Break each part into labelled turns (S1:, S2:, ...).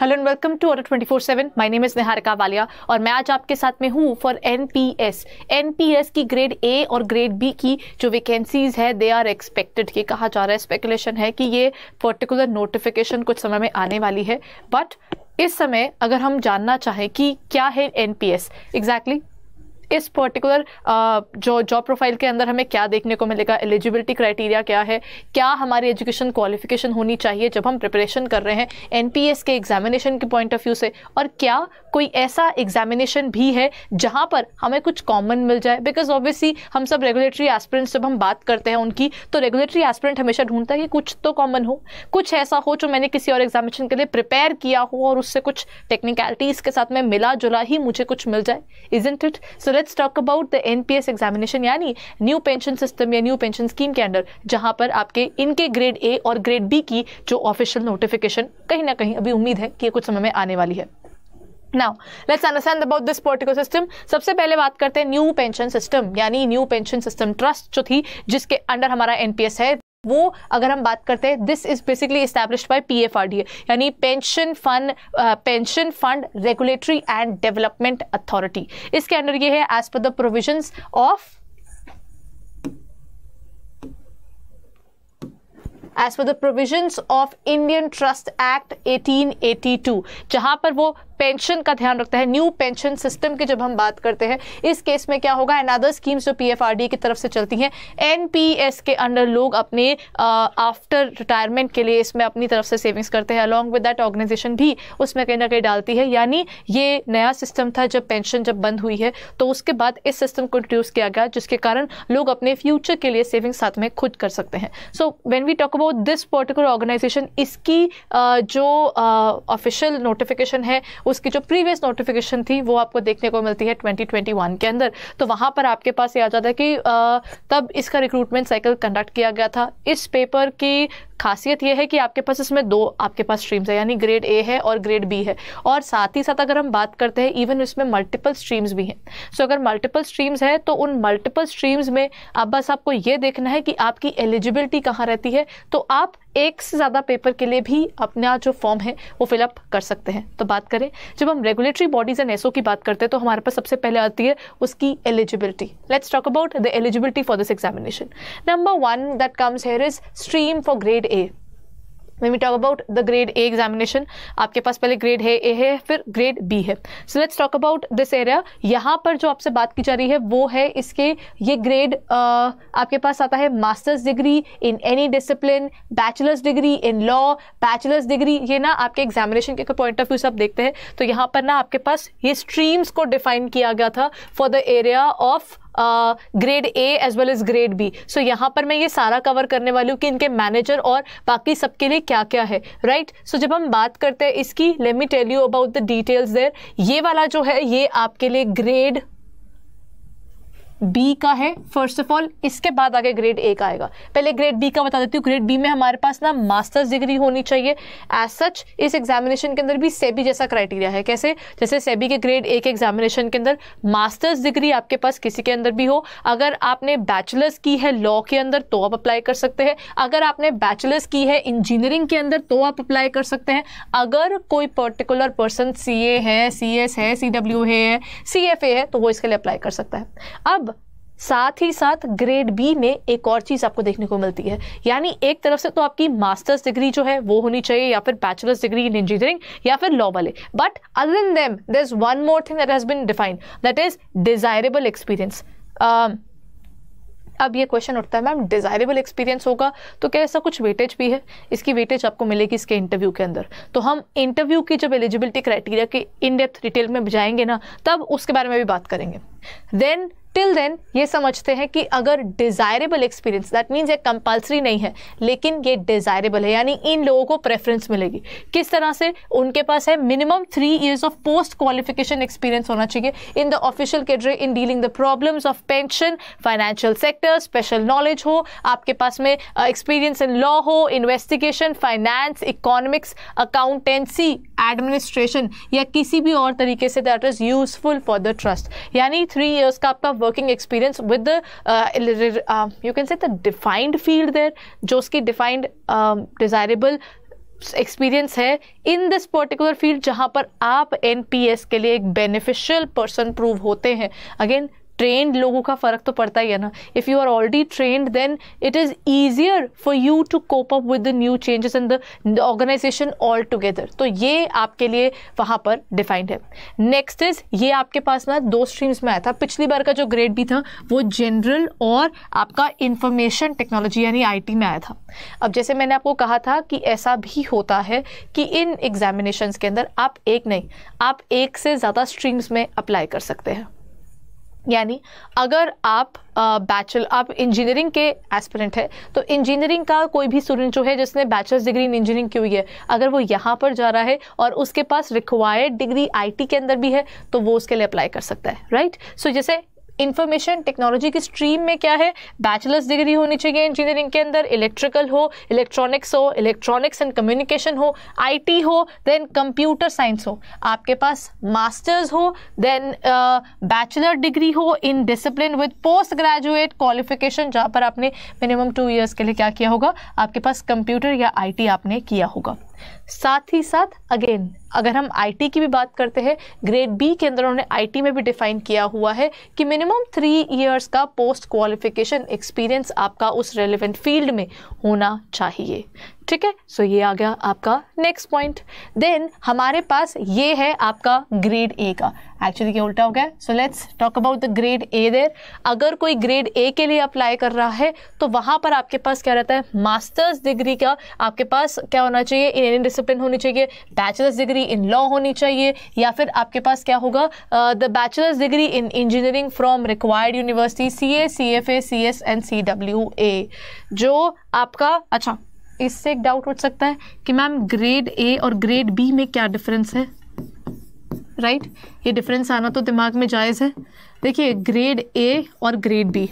S1: Hello and welcome to order twenty four seven my name is Niharika Walia और मैं आज आपके साथ में हूँ for N P S N P S की ग्रेड ए और ग्रेड बी की जो वैकेंसीज है दे आर एक्सपेक्टेड ये कहा जा रहा है स्पेकुलेशन है कि ये पर्टिकुलर नोटिफिकेशन कुछ समय में आने वाली है बट इस समय अगर हम जानना चाहें कि क्या है एन पी एस एग्जैक्टली इस पर्टिकुलर जो जॉब प्रोफाइल के अंदर हमें क्या देखने को मिलेगा एलिजिबिलिटी क्राइटेरिया क्या है क्या हमारी एजुकेशन क्वालिफिकेशन होनी चाहिए जब हम प्रिपरेशन कर रहे हैं एन के एग्जामिनेशन के पॉइंट ऑफ व्यू से और क्या कोई ऐसा एग्जामिनेशन भी है जहाँ पर हमें कुछ कॉमन मिल जाए बिकॉज ऑब्वियसली हम सब रेगुलेटरी एस्पिरेंट्स जब हम बात करते हैं उनकी तो रेगुलेटरी एस्पिरेंट हमेशा ढूंढता है कि कुछ तो कॉमन हो कुछ ऐसा हो जो मैंने किसी और एग्जामिनेशन के लिए प्रिपेयर किया हो और उससे कुछ टेक्निकलिटीज़ के साथ में मिला जुला ही मुझे कुछ मिल जाए is it so let's talk about the NPS examination यानी न्यू पेंशन सिस्टम या न्यू पेंशन स्कीम के अंडर जहाँ पर आपके इनके ग्रेड ए और ग्रेड बी की जो ऑफिशियल नोटिफिकेशन कहीं ना कहीं अभी उम्मीद है कि ये कुछ समय में आने वाली है now let's understand about this political system सबसे पहले बात करते हैं न्यू पेंशन सिस्टम यानी न्यू पेंशन सिस्टम ट्रस्ट जो थी जिसके अंडर हमारा एनपीएस है वो अगर हम बात करते हैं this is basically establish by P F R D यानी pension fund pension fund regulatory and development authority इसके अंडर ये है as per the provision of as per the provisions of Indian trust act 1882 जहां पर वो pension का ध्यान रखता है न्यू पेंशन सिस्टम की जब हम बात करते हैं इस केस में क्या होगा एंड अदर स्कीम्स जो पीएफआरडी की तरफ से चलती हैं एनपीएस के अंडर लोग अपने आफ्टर रिटायरमेंट के लिए इसमें अपनी तरफ से सेविंग्स करते हैं अलॉन्ग विद डैट ऑर्गेनाइजेशन भी उसमें कहीं ना कहीं डालती है यानी ये नया सिस्टम था जब पेंशन जब बंद हुई है तो उसके बाद इस सिस्टम को इंट्रोड्यूस किया गया जिसके कारण लोग अपने फ्यूचर के लिए सेविंग साथ में खुद कर सकते हैं so when we talk about this particular organization इसकी uh, जो ऑफिशियल uh, नोटिफिकेशन है उसकी जो प्रीवियस नोटिफिकेशन थी वो आपको देखने को मिलती है 2021 के अंदर तो वहाँ पर आपके पास ये आ जाता है कि आ, तब इसका रिक्रूटमेंट साइकिल कंडक्ट किया गया था इस पेपर की खासियत यह है कि आपके पास इसमें दो आपके पास स्ट्रीम्स है यानी ग्रेड ए है और ग्रेड बी है और साथ ही साथ अगर हम बात करते हैं इवन इसमें मल्टीपल स्ट्रीम्स भी हैं सो so, अगर मल्टीपल स्ट्रीम्स है तो उन मल्टीपल स्ट्रीम्स में अब बस आपको ये देखना है कि आपकी एलिजिबिलिटी कहाँ रहती है तो आप एक से ज़्यादा पेपर के लिए भी अपना जो फॉर्म है वो फिलअप कर सकते हैं तो बात करें जब हम रेगुलेटरी बॉडीज़ एंड एसओ की बात करते हैं तो हमारे पास सबसे पहले आती है उसकी eligibility let's talk about the eligibility for this examination number one that comes here is stream for grade A when we talk about the grade A examination, आपके पास पहले ग्रेड है ए है फिर ग्रेड बी है so let's talk about this area यहाँ पर जो आपसे बात की जा रही है वो है इसके ये ग्रेड uh, आपके पास आता है masters degree in any discipline bachelors degree in law bachelors degree ये ना आपके एग्जामिनेशन के पॉइंट ऑफ व्यू से आप देखते हैं तो यहाँ पर ना आपके पास ये स्ट्रीम्स को डिफाइन किया गया था for the area of grade A as well as grade B so यहाँ पर मैं ये सारा कवर करने वाली हूँ कि इनके मैनेजर और बाकी सबके लिए क्या क्या है राइट right? सो so, जब हम बात करते हैं इसकी lemme me tell you about the details there ये वाला जो है ये आपके लिए ग्रेड बी का है फर्स्ट ऑफ ऑल इसके बाद आगे ग्रेड ए का आएगा पहले ग्रेड बी का बता देती हूँ ग्रेड बी में हमारे पास ना मास्टर्स डिग्री होनी चाहिए एज सच इस एग्जामिनेशन के अंदर भी सेबी जैसा क्राइटेरिया है कैसे जैसे सेबी के ग्रेड ए के एग्जामिनेशन के अंदर मास्टर्स डिग्री आपके पास किसी के अंदर भी हो अगर आपने बैचलर्स की है लॉ के अंदर तो आप अप्लाई कर सकते हैं अगर आपने बैचलर्स की है इंजीनियरिंग के अंदर तो आप अप्लाई कर सकते हैं अगर कोई पर्टिकुलर पर्सन सी है सी है सी है सी है सी एफ ए है तो वो इसके लिए अप्लाई कर सकता है अब साथ ही साथ ग्रेड बी में एक और चीज़ आपको देखने को मिलती है यानी एक तरफ से तो आपकी मास्टर्स डिग्री जो है वो होनी चाहिए या फिर बैचलर्स डिग्री इन इंजीनियरिंग या फिर लॉ वाले but other in them there is one more thing that has been defined that is desirable experience अब ये क्वेश्चन उठता है मैम डिजायरेबल एक्सपीरियंस होगा तो क्या ऐसा कुछ वेटेज भी है इसकी वेटेज आपको मिलेगी इसके इंटरव्यू के अंदर तो हम इंटरव्यू की जब एलिजिबिलिटी क्राइटेरिया के इन डेप्थ डिटेल में जाएंगे ना तब उसके बारे में भी बात करेंगे देन टिल देन ये समझते हैं कि अगर डिज़ायरेबल एक्सपीरियंस दैट मीन्स ये कंपल्सरी नहीं है लेकिन ये डिज़ायरेबल है यानी इन लोगों को प्रेफरेंस मिलेगी किस तरह से उनके पास है minimum three years of post qualification experience होना चाहिए in the official cadre in dealing the problems of pension financial sector special knowledge हो आपके पास में एक्सपीरियंस इन लॉ हो investigation finance economics accountancy administration या किसी भी और तरीके से that is useful for the trust यानी थ्री ईयर्स का आपका working experience with the uh, you can say the defined field there जो उसकी defined um, desirable एक्सपीरियंस है इन दिस पर्टिकुलर फील्ड जहाँ पर आप एनपीएस के लिए एक बेनिफिशियल पर्सन प्रूव होते हैं अगेन ट्रेंड लोगों का फ़र्क तो पड़ता ही है ना if you are already trained then it is easier for you to cope up with the new changes in the organization altogether तो ये आपके लिए वहाँ पर डिफाइंड है नेक्स्ट इज़ ये आपके पास ना दो स्ट्रीम्स में आया था पिछली बार का जो ग्रेड भी था वो जनरल और आपका इंफॉर्मेशन टेक्नोलॉजी यानी टी में आया था अब जैसे मैंने आपको कहा था कि ऐसा भी होता है कि इन एग्जामिनेशन के अंदर आप एक नहीं आप एक से ज़्यादा स्ट्रीम्स में अप्लाई कर सकते हैं यानी अगर आप बैचलर आप इंजीनियरिंग के एस्पिरेंट है तो इंजीनियरिंग का कोई भी स्टूडेंट जो है जिसने बैचलर्स डिग्री इन इंजीनियरिंग की हुई है अगर वो यहाँ पर जा रहा है और उसके पास रिक्वायर्ड डिग्री आईटी के अंदर भी है तो वो उसके लिए अप्लाई कर सकता है राइट सो so, जैसे इंफॉर्मेशन टेक्नोलॉजी की स्ट्रीम में क्या है बैचलर्स डिग्री होनी चाहिए इंजीनियरिंग के अंदर इलेक्ट्रिकल हो इलेक्ट्रॉनिक्स हो इलेक्ट्रॉनिक्स एंड कम्युनिकेशन हो आईटी हो देन कंप्यूटर साइंस हो आपके पास मास्टर्स हो देन बैचलर डिग्री हो in discipline with post graduate qualification जहाँ पर आपने मिनिमम टू ईयर्स के लिए क्या किया होगा आपके पास कंप्यूटर या आई आपने किया होगा साथ ही साथ अगेन अगर हम आईटी की भी बात करते हैं ग्रेड बी के अंदर उन्होंने आईटी में भी डिफाइन किया हुआ है कि मिनिमम थ्री इयर्स का पोस्ट क्वालिफिकेशन एक्सपीरियंस आपका उस रेलिवेंट फील्ड में होना चाहिए ठीक है सो ये आ गया आपका नेक्स्ट पॉइंट देन हमारे पास ये है आपका ग्रेड ए का एक्चुअली क्या उल्टा हो गया so let's talk about the grade A there अगर कोई ग्रेड ए के लिए अप्लाई कर रहा है तो वहाँ पर आपके पास क्या रहता है मास्टर्स डिग्री का आपके पास क्या होना चाहिए इन एनी डिसिप्लिन होनी चाहिए बैचलर्स डिग्री इन लॉ होनी चाहिए या फिर आपके पास क्या होगा the bachelors degree in engineering from required university C A C F A C S and C W A जो आपका अच्छा इससे एक डाउट उठ सकता है कि मैम ग्रेड ए और ग्रेड बी में क्या डिफरेंस है राइट right? ये डिफरेंस आना तो दिमाग में जायज़ है देखिए ग्रेड ए और ग्रेड बी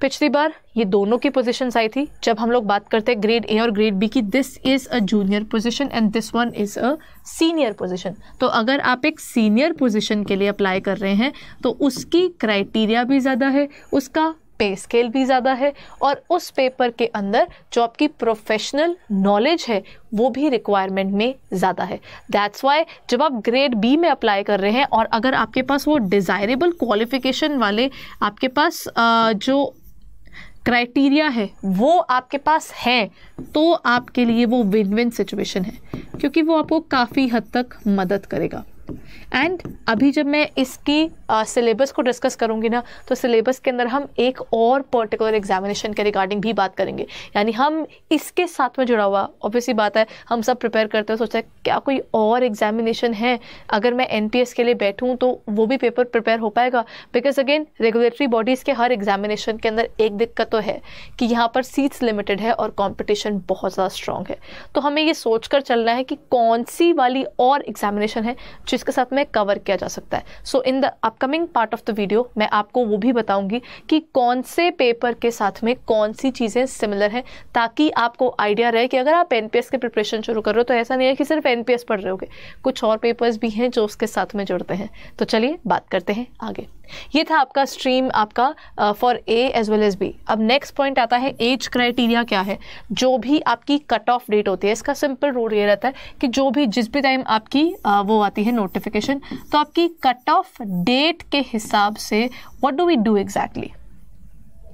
S1: पिछली बार ये दोनों की पोजीशंस आई थी जब हम लोग बात करते हैं ग्रेड ए और ग्रेड बी की this is a junior position and this one is a senior position तो अगर आप एक सीनियर पोजीशन के लिए अप्लाई कर रहे हैं तो उसकी क्राइटेरिया भी ज़्यादा है उसका पे स्केल भी ज़्यादा है और उस पेपर के अंदर जो आपकी प्रोफेशनल नॉलेज है वो भी रिक्वायरमेंट में ज़्यादा है दैट्स वाई जब आप ग्रेड बी में अप्लाई कर रहे हैं और अगर आपके पास वो डिज़ायरेबल क्वालिफिकेशन वाले आपके पास जो क्राइटेरिया है वो आपके पास है तो आपके लिए वो विन विन सिचुएशन है क्योंकि वो आपको काफ़ी हद तक मदद करेगा एंड अभी जब मैं इसकी सिलेबस uh, को डिस्कस करूँगी ना तो सिलेबस के अंदर हम एक और पर्टिकुलर एग्जामिनेशन के रिगार्डिंग भी बात करेंगे यानी हम इसके साथ में जुड़ा हुआ ऑब्वियसली बात है हम सब प्रिपेयर करते हुए सोचा क्या कोई और एग्जामिनेशन है अगर मैं एन के लिए बैठूँ तो वो भी पेपर प्रिपेयर हो पाएगा बिकॉज अगेन रेगुलेटरी बॉडीज़ के हर एग्जामिनेशन के अंदर एक दिक्कत तो है कि यहाँ पर सीट्स लिमिटेड है और कॉम्पिटिशन बहुत ज़्यादा स्ट्रॉन्ग है तो हमें ये सोच कर चलना है कि कौन सी वाली और एग्जामिनेशन है जिसके साथ में कवर किया जा सकता है so in the upcoming part of the video मैं आपको वो भी बताऊंगी कि कौन से पेपर के साथ में कौन सी चीज़ें सिमिलर हैं ताकि आपको आइडिया रहे कि अगर आप एन के प्रिपरेशन शुरू कर रहे हो तो ऐसा नहीं है कि सिर्फ एन पढ़ रहे होगे कुछ और पेपर्स भी हैं जो उसके साथ में जुड़ते हैं तो चलिए बात करते हैं आगे ये था आपका स्ट्रीम आपका for A as well as B अब नेक्स्ट पॉइंट आता है एज क्राइटेरिया क्या है जो भी आपकी कट ऑफ डेट होती है इसका सिंपल रूल ये रहता है कि जो भी जिस भी टाइम आपकी आ, uh, वो आती है नोटिफिकेशन तो आपकी कट ऑफ डेट के हिसाब से what do we do exactly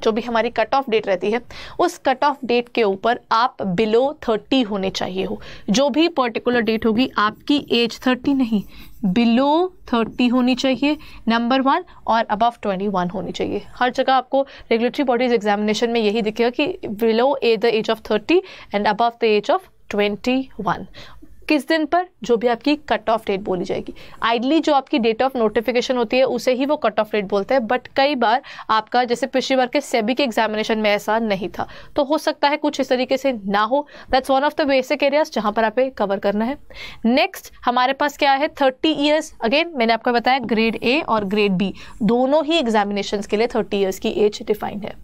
S1: जो भी हमारी कट ऑफ डेट रहती है उस कट ऑफ डेट के ऊपर आप बिलो थर्टी होने चाहिए हो जो भी पर्टिकुलर डेट होगी आपकी एज थर्टी नहीं बिलो थर्टी होनी चाहिए नंबर वन और अबव ट्वेंटी वन होनी चाहिए हर जगह आपको रेगुलेटरी बॉडीज एग्जामिनेशन में यही दिखेगा कि below a the age of thirty and above the age of twenty one किस दिन पर जो भी आपकी कट ऑफ डेट बोली जाएगी आइडली जो आपकी डेट ऑफ नोटिफिकेशन होती है उसे ही वो कट ऑफ डेट बोलते हैं बट कई बार आपका जैसे पिछली बार के सेबी के एग्जामिनेशन में ऐसा नहीं था तो हो सकता है कुछ इस तरीके से ना हो that's one of the basic areas जहाँ पर आपे कवर करना है नेक्स्ट हमारे पास क्या है थर्टी ईयर्स अगेन मैंने आपको बताया ग्रेड ए और ग्रेड बी दोनों ही एग्जामिनेशन के लिए थर्टी ईयर्स की एज डिफाइंड है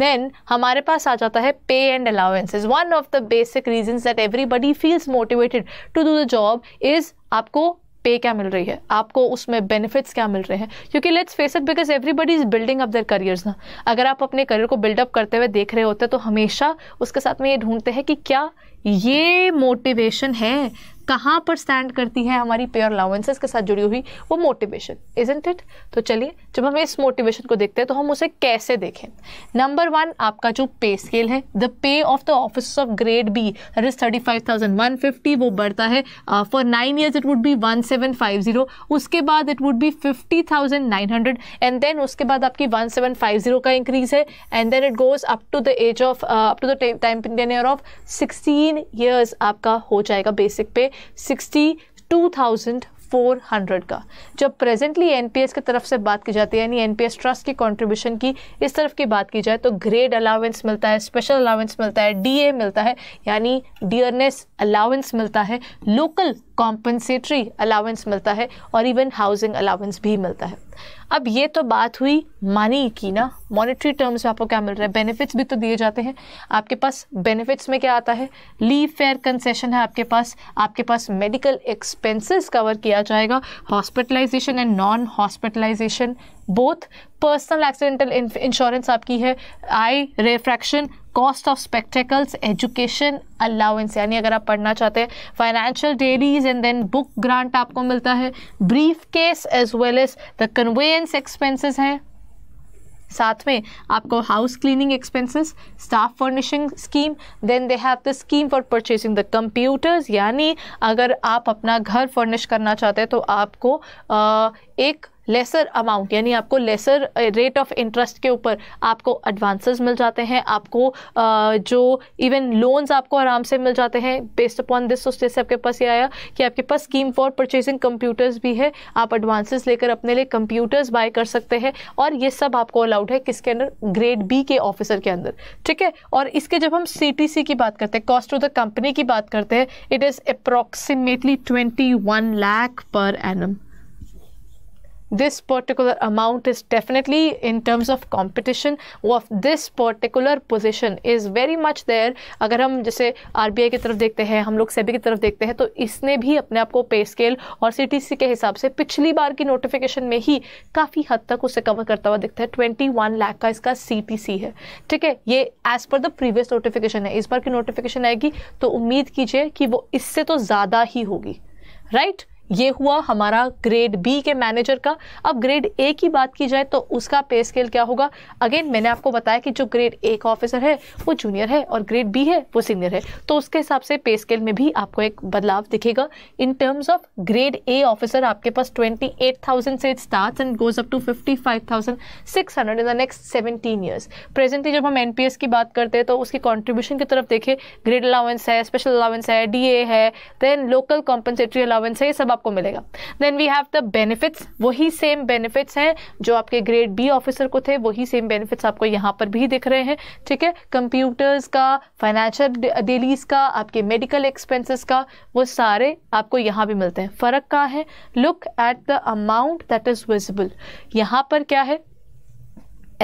S1: देन हमारे पास आ जाता है pay and is one of the basic reason that everybody feels motivated to do the job is आपको पे क्या मिल रही है आपको उसमें बेनिफिट्स क्या मिल रहे हैं क्योंकि let's face it because everybody is building up their careers ना अगर आप अपने करियर को बिल्डअप करते हुए देख रहे होते हैं तो हमेशा उसके साथ में ये ढूंढते हैं कि क्या ये मोटिवेशन है कहाँ पर स्टैंड करती है हमारी पेयर अलाउंसेज के साथ जुड़ी हुई वो मोटिवेशन इज इट तो चलिए जब हम इस मोटिवेशन को देखते हैं तो हम उसे कैसे देखें नंबर वन आपका जो पे स्केल है the pay of the office of grade B that is thirty five thousand one fifty वो बढ़ता है for nine years it would be one seven five zero उसके बाद it would be fifty thousand nine hundred and then उसके बाद आपकी one seven five zero का increase है and then it goes up to the age of up to the time of sixteen years आपका हो जाएगा basic pay sixty two thousand four hundred का जब प्रेजेंटली एन पी एस की तरफ से बात की जाती है यानी एन पी एस ट्रस्ट की कॉन्ट्रीब्यूशन की इस तरफ की बात की जाए तो ग्रेड अलाउंस मिलता है स्पेशल अलाउंस मिलता है डी ए मिलता है यानी डियरनेस अलाउंस मिलता है लोकल कॉम्पनसेटरी अलाउंस मिलता है और इवन हाउसिंग अलाउंस भी मिलता है अब ये तो बात हुई मनी की ना मॉनेटरी टर्म्स में आपको क्या मिल रहा है बेनिफिट्स भी तो दिए जाते हैं आपके पास बेनिफिट्स में क्या आता है लीव फेयर कंसेशन है आपके पास आपके पास मेडिकल एक्सपेंसेस कवर किया जाएगा hospitalization and non hospitalization both personal accidental insurance आपकी है eye refraction cost of spectacles education allowance यानी अगर आप पढ़ना चाहते हैं financial dailies and then book grant आपको मिलता है briefcase as well as the conveyance expenses हैं साथ में आपको house cleaning expenses staff furnishing scheme then they have the scheme for purchasing the computers यानी अगर आप अपना घर फर्निश करना चाहते हैं तो आपको आ, एक लेसर अमाउंट यानी आपको लेसर रेट ऑफ इंटरेस्ट के ऊपर आपको एडवांसेस मिल जाते हैं आपको जो इवन लोन्स आपको आराम से मिल जाते हैं बेस्ड अपॉन दिस उस जैसे आपके पास ये आया कि आपके पास स्कीम फॉर परचेजिंग कंप्यूटर्स भी है आप एडवांसेस लेकर अपने लिए कंप्यूटर्स बाय कर सकते हैं और ये सब आपको अलाउड है किसके अंदर ग्रेड बी के ऑफिसर के अंदर ठीक है और इसके जब हम सी की बात करते हैं कॉस्ट ऑफ द कंपनी की बात करते हैं it is approximately twenty one lakh per annum this particular amount is definitely in terms of competition of this particular position is very much there अगर हम जैसे आरबीआई की तरफ देखते हैं हम लोग सेबी की तरफ देखते हैं तो इसने भी अपने आप को पे स्केल और सी के हिसाब से पिछली बार की नोटिफिकेशन में ही काफ़ी हद तक उसे कवर करता हुआ दिखता है ट्वेंटी वन लाख का इसका सी है ठीक है ये as per the previous notification है इस बार की नोटिफिकेशन आएगी तो उम्मीद कीजिए कि वो इससे तो ज़्यादा ही होगी राइट right? ये हुआ हमारा ग्रेड बी के मैनेजर का अब ग्रेड ए की बात की जाए तो उसका पे स्केल क्या होगा अगेन मैंने आपको बताया कि जो ग्रेड ए का ऑफिसर है वो जूनियर है और ग्रेड बी है वो सीनियर है तो उसके हिसाब से पे स्केल में भी आपको एक बदलाव दिखेगा in terms of grade A officer आपके पास ट्वेंटी एट थाउजेंड से it start and goes up to fifty five thousand six hundred in the next seventeen years presently जब हम एन पी एस की बात करते हैं तो उसकी कॉन्ट्रीब्यूशन की तरफ देखें ग्रेड अलाउंस है स्पेशल अलाउंस है डी ए है देन लोकल कॉम्पनसेटरी अलाउंस है ये सब आप आपको मिलेगा then we have the benefits वही सेम बेनिफिट्स हैं जो आपके ग्रेड बी ऑफिसर को थे वही सेम बेनिफिट्स आपको यहाँ पर भी दिख रहे हैं ठीक है कंप्यूटर्स का फाइनेंशियल डेलीज का आपके मेडिकल एक्सपेंसेस का वो सारे आपको यहाँ भी मिलते हैं फ़र्क कहाँ है look at the amount that is visible यहाँ पर क्या है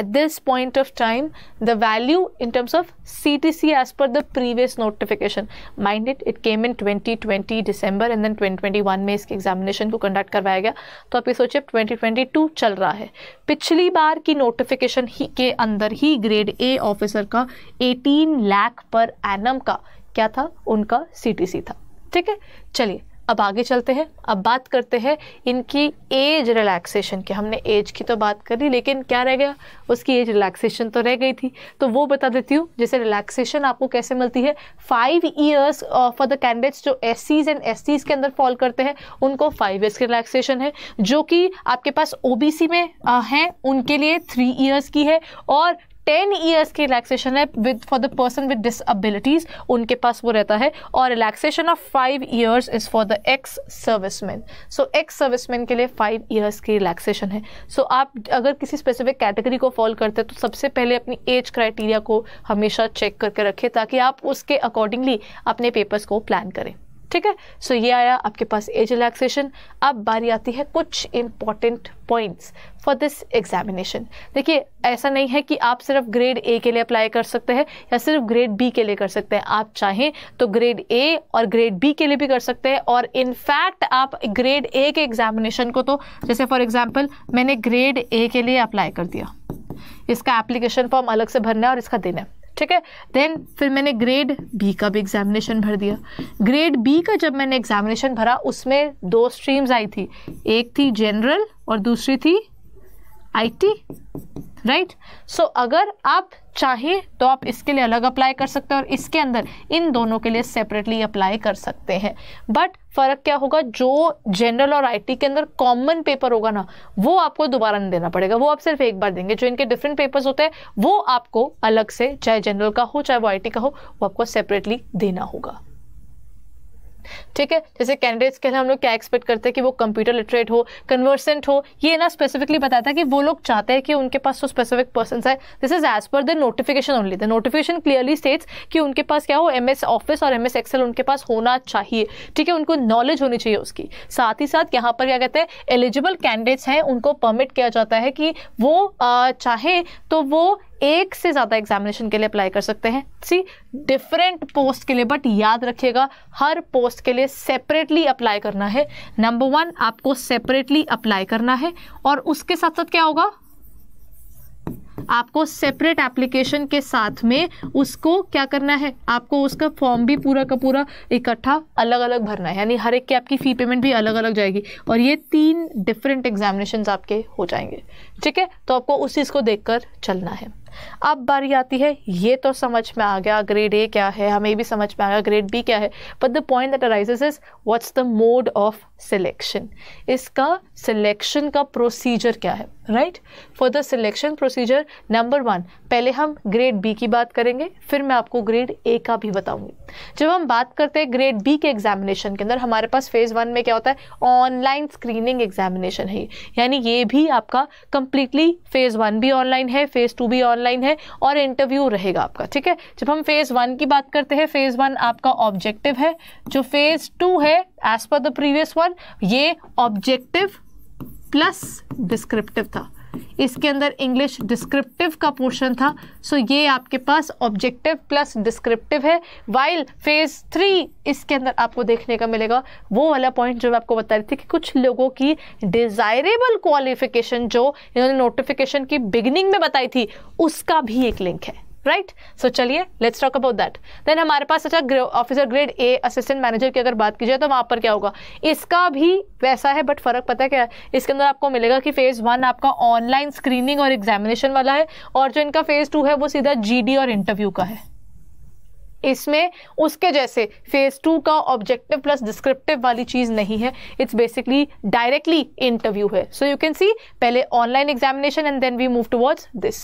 S1: at this point of time the value in terms of CTC as per the previous notification mind it it came in 2020 December and then 2021 में इसके examination को conduct करवाया गया तो आप ये सोचिए 2022 चल रहा है पिछली बार की नोटिफिकेशन ही के अंदर ही ग्रेड ए ऑफिसर का 18 लाख पर एनम का क्या था उनका सीटीसी था ठीक है चलिए अब आगे चलते हैं अब बात करते हैं इनकी एज रिलैक्सेशन की हमने एज की तो बात करी लेकिन क्या रह गया उसकी एज रिलैक्सेशन तो रह गई थी तो वो बता देती हूँ जैसे रिलैक्सेशन आपको कैसे मिलती है five years for the candidates जो एस एंड एस के अंदर फॉल करते हैं उनको फाइव ईयर्स की रिलैक्सेशन है जो कि आपके पास ओ में हैं उनके लिए थ्री ईयर्स की है और टेन ईयर्स की रिलैक्सेशन है with for the person with disabilities उनके पास वो रहता है और relaxation of five years is for the ex service man so ex service man के लिए फाइव ईयर्स की रिलैक्सेशन है सो so, आप अगर किसी स्पेसिफिक कैटेगरी को फॉलो करते हैं तो सबसे पहले अपनी एज क्राइटेरिया को हमेशा चेक करके रखें ताकि आप उसके अकॉर्डिंगली अपने पेपर्स को प्लान करें ठीक है सो ये आया आपके पास एज रिलैक्सेशन अब बारी आती है कुछ important points for this examination देखिए ऐसा नहीं है कि आप सिर्फ ग्रेड ए के लिए अप्लाई कर सकते हैं या सिर्फ ग्रेड बी के लिए कर सकते हैं आप चाहें तो ग्रेड ए और ग्रेड बी के लिए भी कर सकते हैं और इनफैक्ट आप ग्रेड ए के एग्जामिनेशन को तो जैसे फॉर एग्जाम्पल मैंने ग्रेड ए के लिए अप्लाई कर दिया इसका एप्लीकेशन फॉर्म अलग से भरना है और इसका देना है ठीक है देन फिर मैंने ग्रेड बी का भी एग्जामिनेशन भर दिया ग्रेड बी का जब मैंने एग्जामिनेशन भरा उसमें दो स्ट्रीम्स आई थी एक थी जनरल और दूसरी थी आईटी राइट सो अगर आप चाहे तो आप इसके लिए अलग अप्लाई कर सकते हैं और इसके अंदर इन दोनों के लिए सेपरेटली अप्लाई कर सकते हैं बट फ़र्क क्या होगा जो जनरल और आईटी के अंदर कॉमन पेपर होगा ना वो आपको दोबारा नहीं देना पड़ेगा वो आप सिर्फ एक बार देंगे जो इनके डिफरेंट पेपर्स होते हैं वो आपको अलग से चाहे जनरल का हो चाहे वो आई का हो वो आपको सेपरेटली देना होगा ठीक है जैसे कैंडिडेट्स के लिए हम लोग क्या एक्सपेक्ट करते हैं कि वो कंप्यूटर लिटरेट हो कन्वर्सेंट हो ये ना स्पेसिफिकली बताता है कि वो लोग चाहते हैं कि उनके पास तो स्पेसिफिक पर्सन है this is as per the notification only the notification clearly states कि उनके पास क्या हो एम ऑफिस और एम एस एक्सेल उनके पास होना चाहिए ठीक है उनको नॉलेज होनी चाहिए उसकी साथ ही साथ यहाँ पर क्या कहते हैं एलिजिबल कैंडिडेट्स हैं उनको परमिट किया जाता है कि वो आ, चाहे तो वो एक से ज़्यादा एग्जामिनेशन के लिए अप्लाई कर सकते हैं सी डिफरेंट पोस्ट के लिए बट याद रखिएगा हर पोस्ट के लिए सेपरेटली अप्लाई करना है नंबर वन आपको सेपरेटली अप्लाई करना है और उसके साथ साथ क्या होगा आपको सेपरेट एप्लीकेशन के साथ में उसको क्या करना है आपको उसका फॉर्म भी पूरा का पूरा इकट्ठा अलग अलग भरना है यानी हर एक की आपकी फ़ी पेमेंट भी अलग अलग जाएगी और ये तीन डिफरेंट एग्जामिनेशन आपके हो जाएंगे ठीक है तो आपको उस चीज़ को देखकर चलना है अब बारी आती है ये तो समझ में आ गया ग्रेड ए क्या है हमें भी समझ में आ गया ग्रेड बी क्या है but the point that arise is what's the mode of selection इसका सिलेक्शन का प्रोसीजर क्या है right for the selection procedure number one पहले हम ग्रेड बी की बात करेंगे फिर मैं आपको ग्रेड ए का भी बताऊंगी जब हम बात करते हैं ग्रेड बी के एग्जामिनेशन के अंदर हमारे पास फेज़ वन में क्या होता है ऑनलाइन स्क्रीनिंग एग्जामिनेशन है यानी ये भी आपका कंप्लीटली फेज़ वन भी ऑनलाइन है फेज़ टू भी ऑनलाइन ऑनलाइन है और इंटरव्यू रहेगा आपका ठीक है जब हम फेज़ वन की बात करते हैं फेज़ वन आपका ऑब्जेक्टिव है जो फेज़ टू है as per the previous one ये ऑब्जेक्टिव प्लस डिस्क्रिप्टिव था इसके अंदर इंग्लिश डिस्क्रिप्टिव का पोर्शन था सो ये आपके पास ऑब्जेक्टिव प्लस डिस्क्रिप्टिव है वाइल फेज थ्री इसके अंदर आपको देखने का मिलेगा वो वाला पॉइंट जो मैं आपको बता रही थी कि कुछ लोगों की डिज़ायरेबल क्वालिफिकेशन जो इन्होंने नोटिफिकेशन की बिगिनिंग में बताई थी उसका भी एक लिंक है राइट सो चलिए let's talk about that then हमारे पास अच्छा officer grade A assistant manager की अगर बात की जाए तो वहाँ पर क्या होगा इसका भी वैसा है बट फर्क पता है क्या है इसके अंदर आपको मिलेगा कि फेज़ वन आपका ऑनलाइन स्क्रीनिंग और एग्जामिनेशन वाला है और जो इनका फेज़ टू है वो सीधा जी और इंटरव्यू का है इसमें उसके जैसे फेज टू का ऑब्जेक्टिव प्लस डिस्क्रिप्टिव वाली चीज़ नहीं है इट्स बेसिकली डायरेक्टली इंटरव्यू है सो यू कैन सी पहले online examination and then we move towards this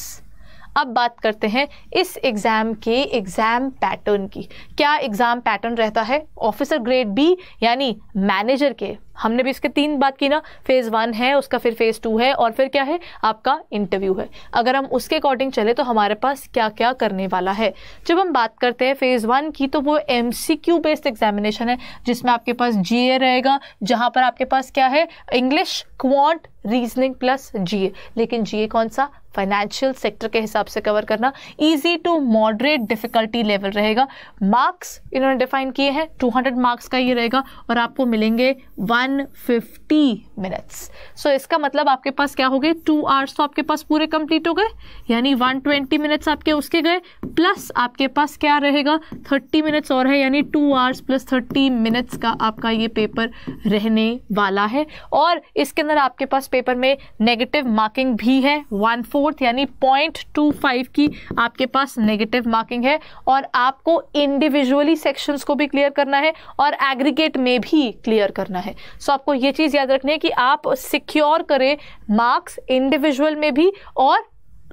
S1: अब बात करते हैं इस एग्ज़ाम के एग्ज़ाम पैटर्न की क्या एग्ज़ाम पैटर्न रहता है ऑफिसर ग्रेड बी यानी मैनेजर के हमने भी इसके तीन बात की ना फेज़ वन है उसका फिर फेज़ टू है और फिर क्या है आपका इंटरव्यू है अगर हम उसके अकॉर्डिंग चले तो हमारे पास क्या क्या करने वाला है जब हम बात करते हैं फेज़ वन की तो वो एम बेस्ड एग्जामिनेशन है जिसमें आपके पास जी रहेगा जहाँ पर आपके पास क्या है English quant reasoning plus GA लेकिन जीए कौन सा फाइनेंशियल सेक्टर के हिसाब से कवर करना easy to moderate difficulty level रहेगा मार्क्स इन्होंने डिफाइन किए हैं 200 मार्क्स का ये रहेगा और आपको मिलेंगे 150 मिनट्स सो so, इसका मतलब आपके पास क्या हो गए टू आवर्स तो आपके पास पूरे कंप्लीट हो गए यानी 120 मिनट्स आपके उसके गए प्लस आपके पास क्या रहेगा 30 मिनट्स और है यानी two hours plus thirty minutes का आपका ये पेपर रहने वाला है और इसके अंदर आपके पास पेपर में नेगेटिव मार्किंग भी है वन फोर फोर्थ यानी पॉइंट टू फाइव की आपके पास नेगेटिव मार्किंग है और आपको इंडिविजुअली सेक्शंस को भी क्लियर करना है और एग्रीगेट में भी क्लियर करना है सो so, आपको ये चीज़ याद रखनी है कि आप सिक्योर करें मार्क्स इंडिविजुअल में भी और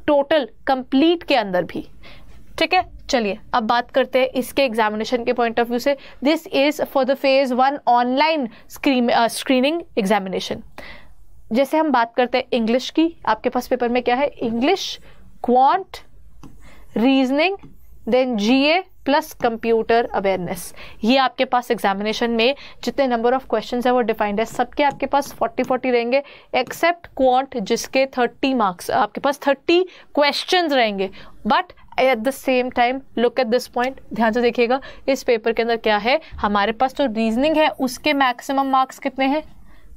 S1: टोटल कंप्लीट के अंदर भी ठीक है चलिए अब बात करते हैं इसके एग्जामिनेशन के पॉइंट ऑफ व्यू से this is for the phase one online screen screening examination जैसे हम बात करते हैं इंग्लिश की आपके पास पेपर में क्या है English quant reasoning then GA plus computer awareness ये आपके पास एग्जामिनेशन में जितने नंबर ऑफ क्वेश्चंस है वो डिफाइंड है सबके आपके पास 40 40 रहेंगे एक्सेप्ट क्वांट जिसके 30 मार्क्स आपके पास 30 क्वेश्चंस रहेंगे but at the same time look at this point ध्यान से देखिएगा इस पेपर के अंदर क्या है हमारे पास जो तो रीजनिंग है उसके मैक्सिमम मार्क्स कितने हैं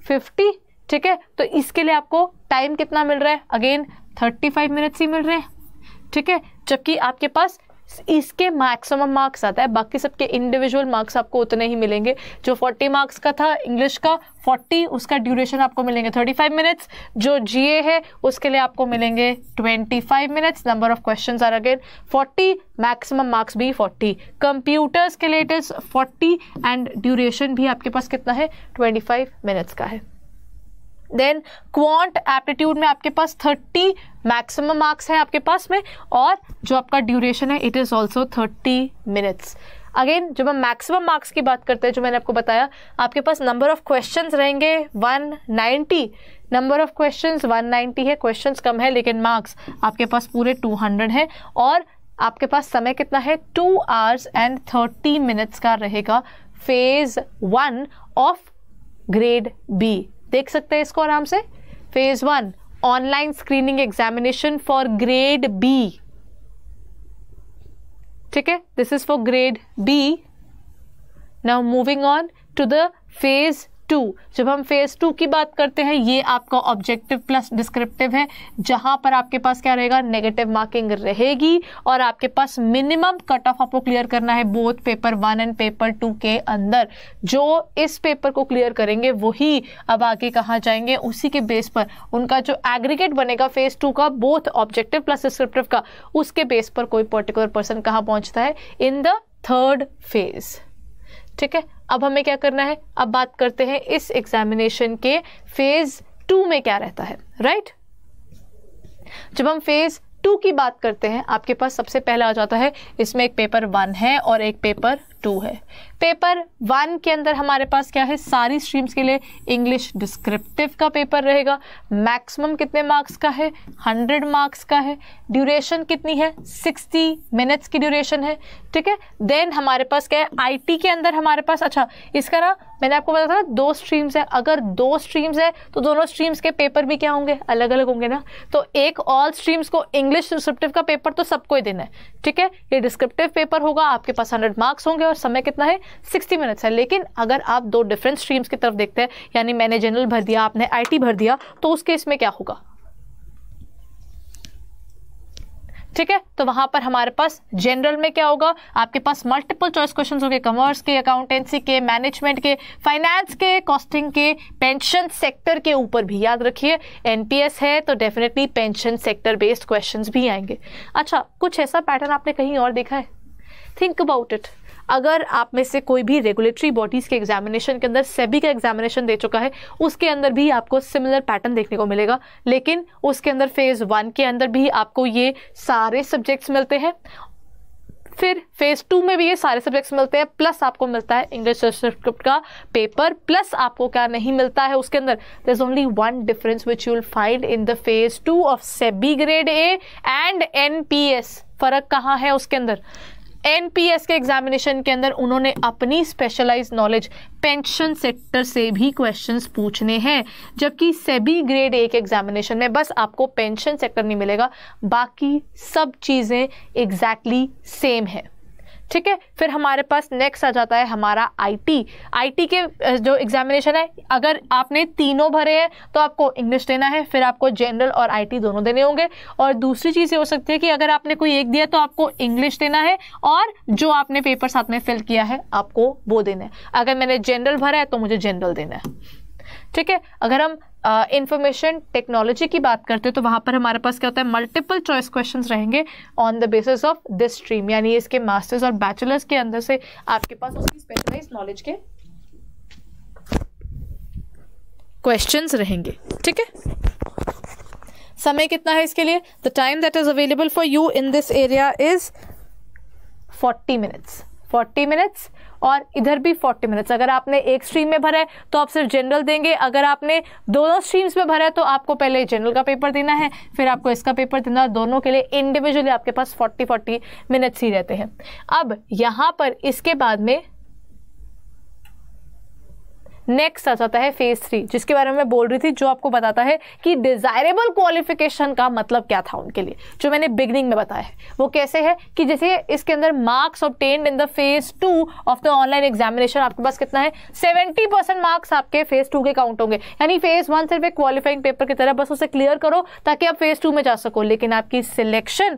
S1: फिफ्टी ठीक है तो इसके लिए आपको टाइम कितना मिल रहा है अगेन 35 मिनट्स ही मिल रहे हैं ठीक है जबकि आपके पास इसके मैक्सिमम मार्क्स आता है बाकी सबके इंडिविजुअल मार्क्स आपको उतने ही मिलेंगे जो 40 मार्क्स का था इंग्लिश का 40 उसका ड्यूरेशन आपको मिलेंगे 35 मिनट्स जो जीए है उसके लिए आपको मिलेंगे 25 minutes number of questions are again 40 maximum marks भी 40 कंप्यूटर्स के लिए इट इज़ 40 एंड ड्यूरेशन भी आपके पास कितना है 25 मिनट्स का है देन क्वांट एप्टीट्यूड में आपके पास थर्टी मैक्सिमम मार्क्स हैं आपके पास में और जो आपका ड्यूरेशन है it is also thirty minutes again जब हम मैक्सिमम मार्क्स की बात करते हैं जो मैंने आपको बताया आपके पास नंबर ऑफ क्वेश्चन रहेंगे 190 नंबर ऑफ क्वेश्चन 190 है क्वेश्चन कम है लेकिन मार्क्स आपके पास पूरे 200 है और आपके पास समय कितना है two hours and thirty minutes का रहेगा phase one of grade B देख सकते हैं इसको आराम से phase one online screening examination for grade B ठीक है this is for grade B now moving on to the phase two जब हम फेज टू की बात करते हैं ये आपका ऑब्जेक्टिव प्लस डिस्क्रिप्टिव है जहाँ पर आपके पास क्या रहेगा नेगेटिव मार्किंग रहेगी और आपके पास मिनिमम कट ऑफ आपको क्लियर करना है both paper one and paper two के अंदर जो इस पेपर को क्लियर करेंगे वही अब आगे कहाँ जाएंगे उसी के बेस पर उनका जो एग्रीगेट बनेगा फेज टू का बोथ ऑब्जेक्टिव प्लस डिस्क्रिप्टिव का उसके बेस पर कोई पर्टिकुलर पर्सन कहाँ पहुँचता है इन द थर्ड फेज़ ठीक है अब हमें क्या करना है अब बात करते हैं इस एग्जामिनेशन के फेज टू में क्या रहता है राइट जब हम फेज टू की बात करते हैं आपके पास सबसे पहले आ जाता है इसमें एक पेपर वन है और एक पेपर टू है पेपर वन के अंदर हमारे पास क्या है सारी स्ट्रीम्स के लिए इंग्लिश डिस्क्रिप्टिव का पेपर रहेगा मैक्सिमम कितने मार्क्स का है हंड्रेड मार्क्स का है ड्यूरेशन कितनी है सिक्सटी मिनट्स की ड्यूरेशन है ठीक है देन हमारे पास क्या है आईटी के अंदर हमारे पास अच्छा इसका ना मैंने आपको बताया था दो स्ट्रीम्स है अगर दो स्ट्रीम्स है तो दोनों स्ट्रीम्स के पेपर भी क्या होंगे अलग अलग होंगे ना तो एक ऑल स्ट्रीम्स को इंग्लिश डिस्क्रिप्टिव का पेपर तो सबको ही देना है ठीक है ये डिस्क्रिप्टिव पेपर होगा आपके पास हंड्रेड मार्क्स होंगे और समय कितना है सिक्सटी मिनट्स है लेकिन अगर आप दो डिफरेंट स्ट्रीम्स की तरफ देखते हैं यानी मैंने जनरल भर दिया आपने आई भर दिया तो उस केस में क्या होगा ठीक है तो वहां पर हमारे पास जनरल में क्या होगा आपके पास मल्टीपल चॉइस क्वेश्चन होंगे कॉमर्स के अकाउंटेंसी के मैनेजमेंट के फाइनेंस के कॉस्टिंग के पेंशन सेक्टर के ऊपर भी याद रखिए एनपीएस है तो definitely pension sector based question भी आएंगे अच्छा कुछ ऐसा पैटर्न आपने कहीं और देखा है थिंक अबाउट इट अगर आप में से कोई भी रेगुलेटरी बॉडीज़ के एग्जामिनेशन के अंदर सेबी का एग्जामिनेशन दे चुका है उसके अंदर भी आपको सिमिलर पैटर्न देखने को मिलेगा लेकिन उसके अंदर फेज़ वन के अंदर भी आपको ये सारे सब्जेक्ट्स मिलते हैं फिर फेज़ टू में भी ये सारे सब्जेक्ट्स मिलते हैं प्लस आपको मिलता है इंग्लिश सब्जेक्ट का पेपर प्लस आपको क्या नहीं मिलता है उसके अंदर the is only one difference which you will find in the phase two of SEBI grade A and an फ़र्क कहाँ है उसके अंदर एनपीएस के एग्जामिनेशन के अंदर उन्होंने अपनी स्पेशलाइज नॉलेज पेंशन सेक्टर से भी क्वेश्चंस पूछने हैं जबकि सेबी ग्रेड ए के एग्जामिनेशन में बस आपको पेंशन सेक्टर नहीं मिलेगा बाकी सब चीज़ें एग्जैक्टली exactly सेम है ठीक है फिर हमारे पास नेक्स्ट आ जाता है हमारा आईटी आईटी के जो एग्जामिनेशन है अगर आपने तीनों भरे हैं तो आपको इंग्लिश देना है फिर आपको जनरल और आईटी दोनों देने होंगे और दूसरी चीज़ ये हो सकती है कि अगर आपने कोई एक दिया तो आपको इंग्लिश देना है और जो आपने पेपर साथ में फिल किया है आपको वो देना है अगर मैंने जनरल भरा है तो मुझे जनरल देना है ठीक है अगर हम इंफॉर्मेशन uh, टेक्नोलॉजी की बात करते हैं तो वहाँ पर हमारे पास क्या होता है मल्टीपल चॉइस क्वेश्चंस रहेंगे on the basis of this stream यानी इसके मास्टर्स और बैचलर्स के अंदर से आपके पास उसकी स्पेशलाइज नॉलेज के क्वेश्चंस रहेंगे ठीक है समय कितना है इसके लिए the time that is available for you in this area is forty minutes forty minutes और इधर भी 40 मिनट्स अगर आपने एक स्ट्रीम में भरा है तो आप सिर्फ जनरल देंगे अगर आपने दोनों स्ट्रीम्स में भरा है तो आपको पहले जनरल का पेपर देना है फिर आपको इसका पेपर देना है दोनों के लिए इंडिविजुअली आपके पास फोर्टी फोर्टी मिनट्स ही रहते हैं अब यहाँ पर इसके बाद में नेक्स्ट आ जाता है फेज थ्री जिसके बारे में मैं बोल रही थी जो आपको बताता है कि डिजायरेबल क्वालिफिकेशन का मतलब क्या था उनके लिए जो मैंने बिगनिंग में बताया है वो कैसे है कि जैसे इसके अंदर marks obtained in the phase two of the online examination आपके पास कितना है सेवेंटी परसेंट मार्क्स आपके फेज टू के काउंट होंगे यानी फेज वन सिर्फ एक क्वालिफाइंग पेपर की तरह बस उसे क्लियर करो ताकि आप फेज टू में जा सको लेकिन आपकी सिलेक्शन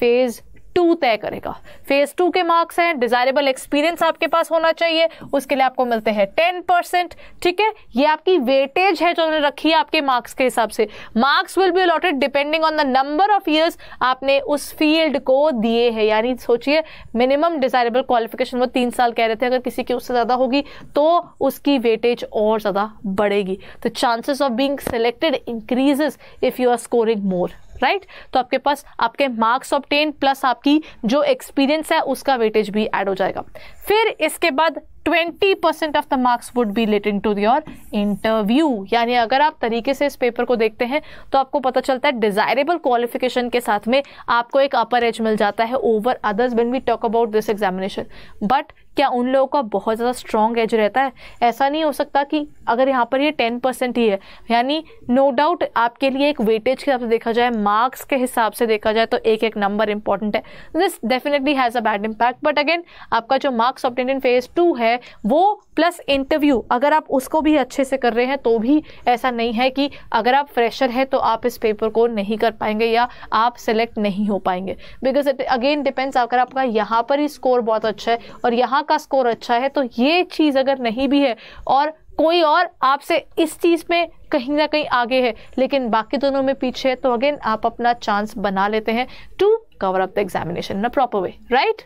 S1: फेज टू तय करेगा फेज टू के मार्क्स हैं डिजायरेबल एक्सपीरियंस आपके पास होना चाहिए उसके लिए आपको मिलते हैं टेन परसेंट ठीक है ये आपकी वेटेज है जो उन्होंने रखी है आपके मार्क्स के हिसाब से marks will be allotted depending on the number of years आपने उस फील्ड को दिए है यानी सोचिए मिनिमम डिजायरेबल क्वालिफिकेशन वो तीन साल कह रहे थे अगर किसी की उससे ज़्यादा होगी तो उसकी वेटेज और ज़्यादा बढ़ेगी तो chances of being selected increases if you are scoring more right right? तो आपके पास आपके मार्क्स ऑप्टेन प्लस आपकी जो एक्सपीरियंस है उसका वेटेज भी ऐड हो जाएगा फिर इसके बाद 20% percent of the marks would be relating to your interview यानी अगर आप तरीके से इस पेपर को देखते हैं तो आपको पता चलता है डिजायरेबल क्वालिफिकेशन के साथ में आपको एक अपर एज मिल जाता है over others when we talk about this examination but क्या उन लोगों का बहुत ज़्यादा स्ट्रॉन्ग एज रहता है ऐसा नहीं हो सकता कि अगर यहाँ पर ये टेन परसेंट ही है यानी नो डाउट आपके लिए एक वेटेज के हिसाब से देखा जाए मार्क्स के हिसाब से देखा जाए तो एक एक नंबर इंपॉर्टेंट है this definitely has a bad impact but again आपका जो marks obtained in phase two है वो प्लस इंटरव्यू अगर आप उसको भी अच्छे से कर रहे हैं तो भी ऐसा नहीं है कि अगर आप फ्रेशर हैं तो आप इस पेपर को नहीं कर पाएंगे या आप सेलेक्ट नहीं हो पाएंगे बिकॉज इट अगेन डिपेंड्स अगर आपका यहाँ पर ही स्कोर बहुत अच्छा है और यहाँ का स्कोर अच्छा है तो ये चीज़ अगर नहीं भी है और कोई और आपसे इस चीज़ में कहीं ना कहीं आगे है लेकिन बाकी दोनों में पीछे है तो अगेन आप अपना चांस बना लेते हैं to cover up the examination in a proper way right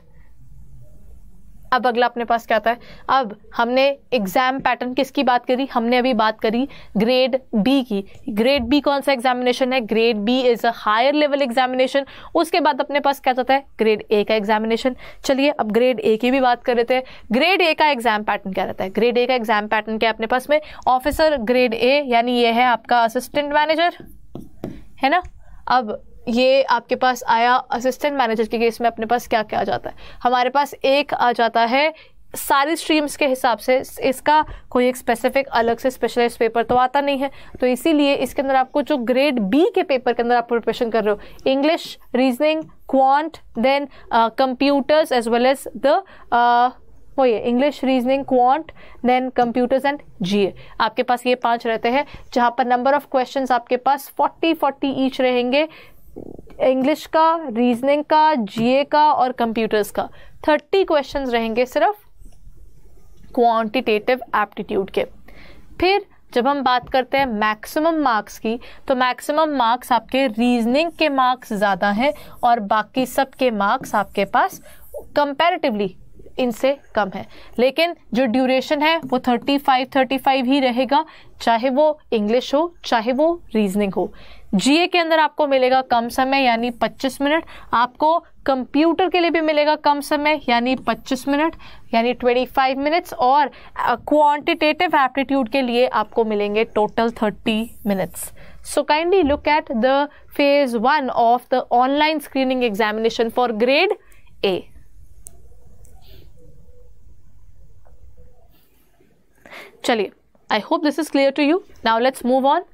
S1: अब अगला अपने पास क्या आता है अब हमने एग्ज़ाम पैटर्न किसकी बात करी हमने अभी बात करी ग्रेड बी की ग्रेड बी कौन सा एग्जामिनेशन है grade B is a higher level examination उसके बाद अपने पास क्या जाता है ग्रेड ए का एग्जामिनेशन चलिए अब ग्रेड ए की भी बात कर रहे थे ग्रेड ए का एग्ज़ाम पैटर्न क्या रहता है ग्रेड ए का एग्ज़ाम पैटर्न क्या अपने पास में ऑफिसर ग्रेड ए यानी ये है आपका असिस्टेंट मैनेजर है ना अब ये आपके पास आया असिस्टेंट मैनेजर के केस में अपने पास क्या क्या आ जाता है हमारे पास एक आ जाता है सारी स्ट्रीम्स के हिसाब से इसका कोई एक स्पेसिफिक अलग से स्पेशलाइज पेपर तो आता नहीं है तो इसीलिए इसके अंदर आपको जो ग्रेड बी के पेपर के अंदर आप प्रिपरेशन कर रहे हो English reasoning quant then computers as well as the वो ये English reasoning quant then computers and GA आपके पास ये पांच रहते हैं जहाँ पर नंबर ऑफ क्वेश्चंस आपके पास 40 40 ईच रहेंगे इंग्लिश का रीजनिंग का जीए का और कंप्यूटर्स का थर्टी क्वेश्चन रहेंगे सिर्फ क्वांटिटेटिव एप्टीट्यूड के फिर जब हम बात करते हैं मैक्सिमम मार्क्स की तो मैक्सिमम मार्क्स आपके रीजनिंग के मार्क्स ज़्यादा हैं और बाकी सब के मार्क्स आपके पास कंपैरेटिवली इनसे कम है लेकिन जो ड्यूरेशन है वो 35 35 ही रहेगा चाहे वो इंग्लिश हो चाहे वो रीजनिंग हो जीए के अंदर आपको मिलेगा कम समय यानी 25 मिनट आपको कंप्यूटर के लिए भी मिलेगा कम समय यानी 25 मिनट यानी 25 मिनट्स और क्वांटिटेटिव एप्टीट्यूड के लिए आपको मिलेंगे total 30 minutes so kindly look at the phase one of the online screening examination for grade A चलिए I hope this is clear to you now let's move on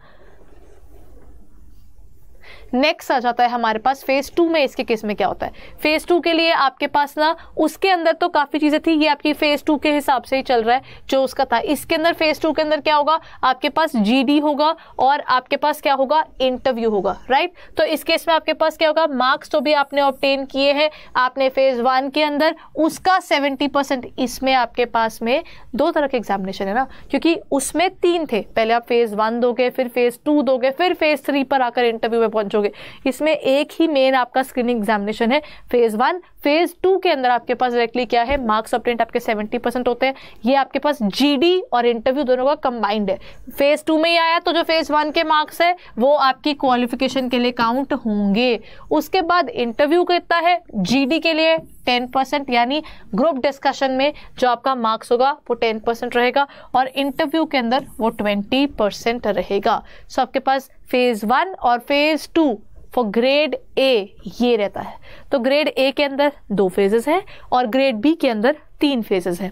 S1: next आ जाता है हमारे पास phase two में इसके case में क्या होता है फेज़ टू के लिए आपके पास ना उसके अंदर तो काफ़ी चीज़ें थी ये आपकी फेज़ टू के हिसाब से ही चल रहा है जो उसका था इसके अंदर फेज़ टू के अंदर क्या होगा आपके पास जी होगा और आपके पास क्या होगा इंटरव्यू होगा राइट तो इस केस में आपके पास क्या होगा मार्क्स तो भी आपने ऑप्टेन किए हैं आपने फेज़ वन के अंदर उसका सेवेंटी परसेंट इसमें आपके पास में दो तरह के एग्जामिनेशन है ना क्योंकि उसमें तीन थे पहले आप फेज़ वन दोगे फिर फेज़ टू दोगे फिर फेज़ थ्री पर आकर इंटरव्यू में पहुंचोगे पहुंचोगे इसमें एक ही मेन आपका स्क्रीनिंग एग्जामिनेशन है फेज वन फेज टू के अंदर आपके पास डायरेक्टली क्या है मार्क्स अपटेंट आपके सेवेंटी परसेंट होते हैं ये आपके पास जीडी और इंटरव्यू दोनों का कंबाइंड है फेज टू में ही आया तो जो फेज वन के मार्क्स है वो आपकी क्वालिफिकेशन के लिए काउंट होंगे उसके बाद इंटरव्यू कितना है जी के लिए टेन परसेंट यानी ग्रुप डिस्कशन में जो आपका मार्क्स होगा वो टेन परसेंट रहेगा और इंटरव्यू के अंदर वो ट्वेंटी परसेंट रहेगा सो so आपके पास फेज़ वन और phase two for grade A ये रहता है तो ग्रेड ए के अंदर दो फेजेस हैं और ग्रेड बी के अंदर तीन फेजेस हैं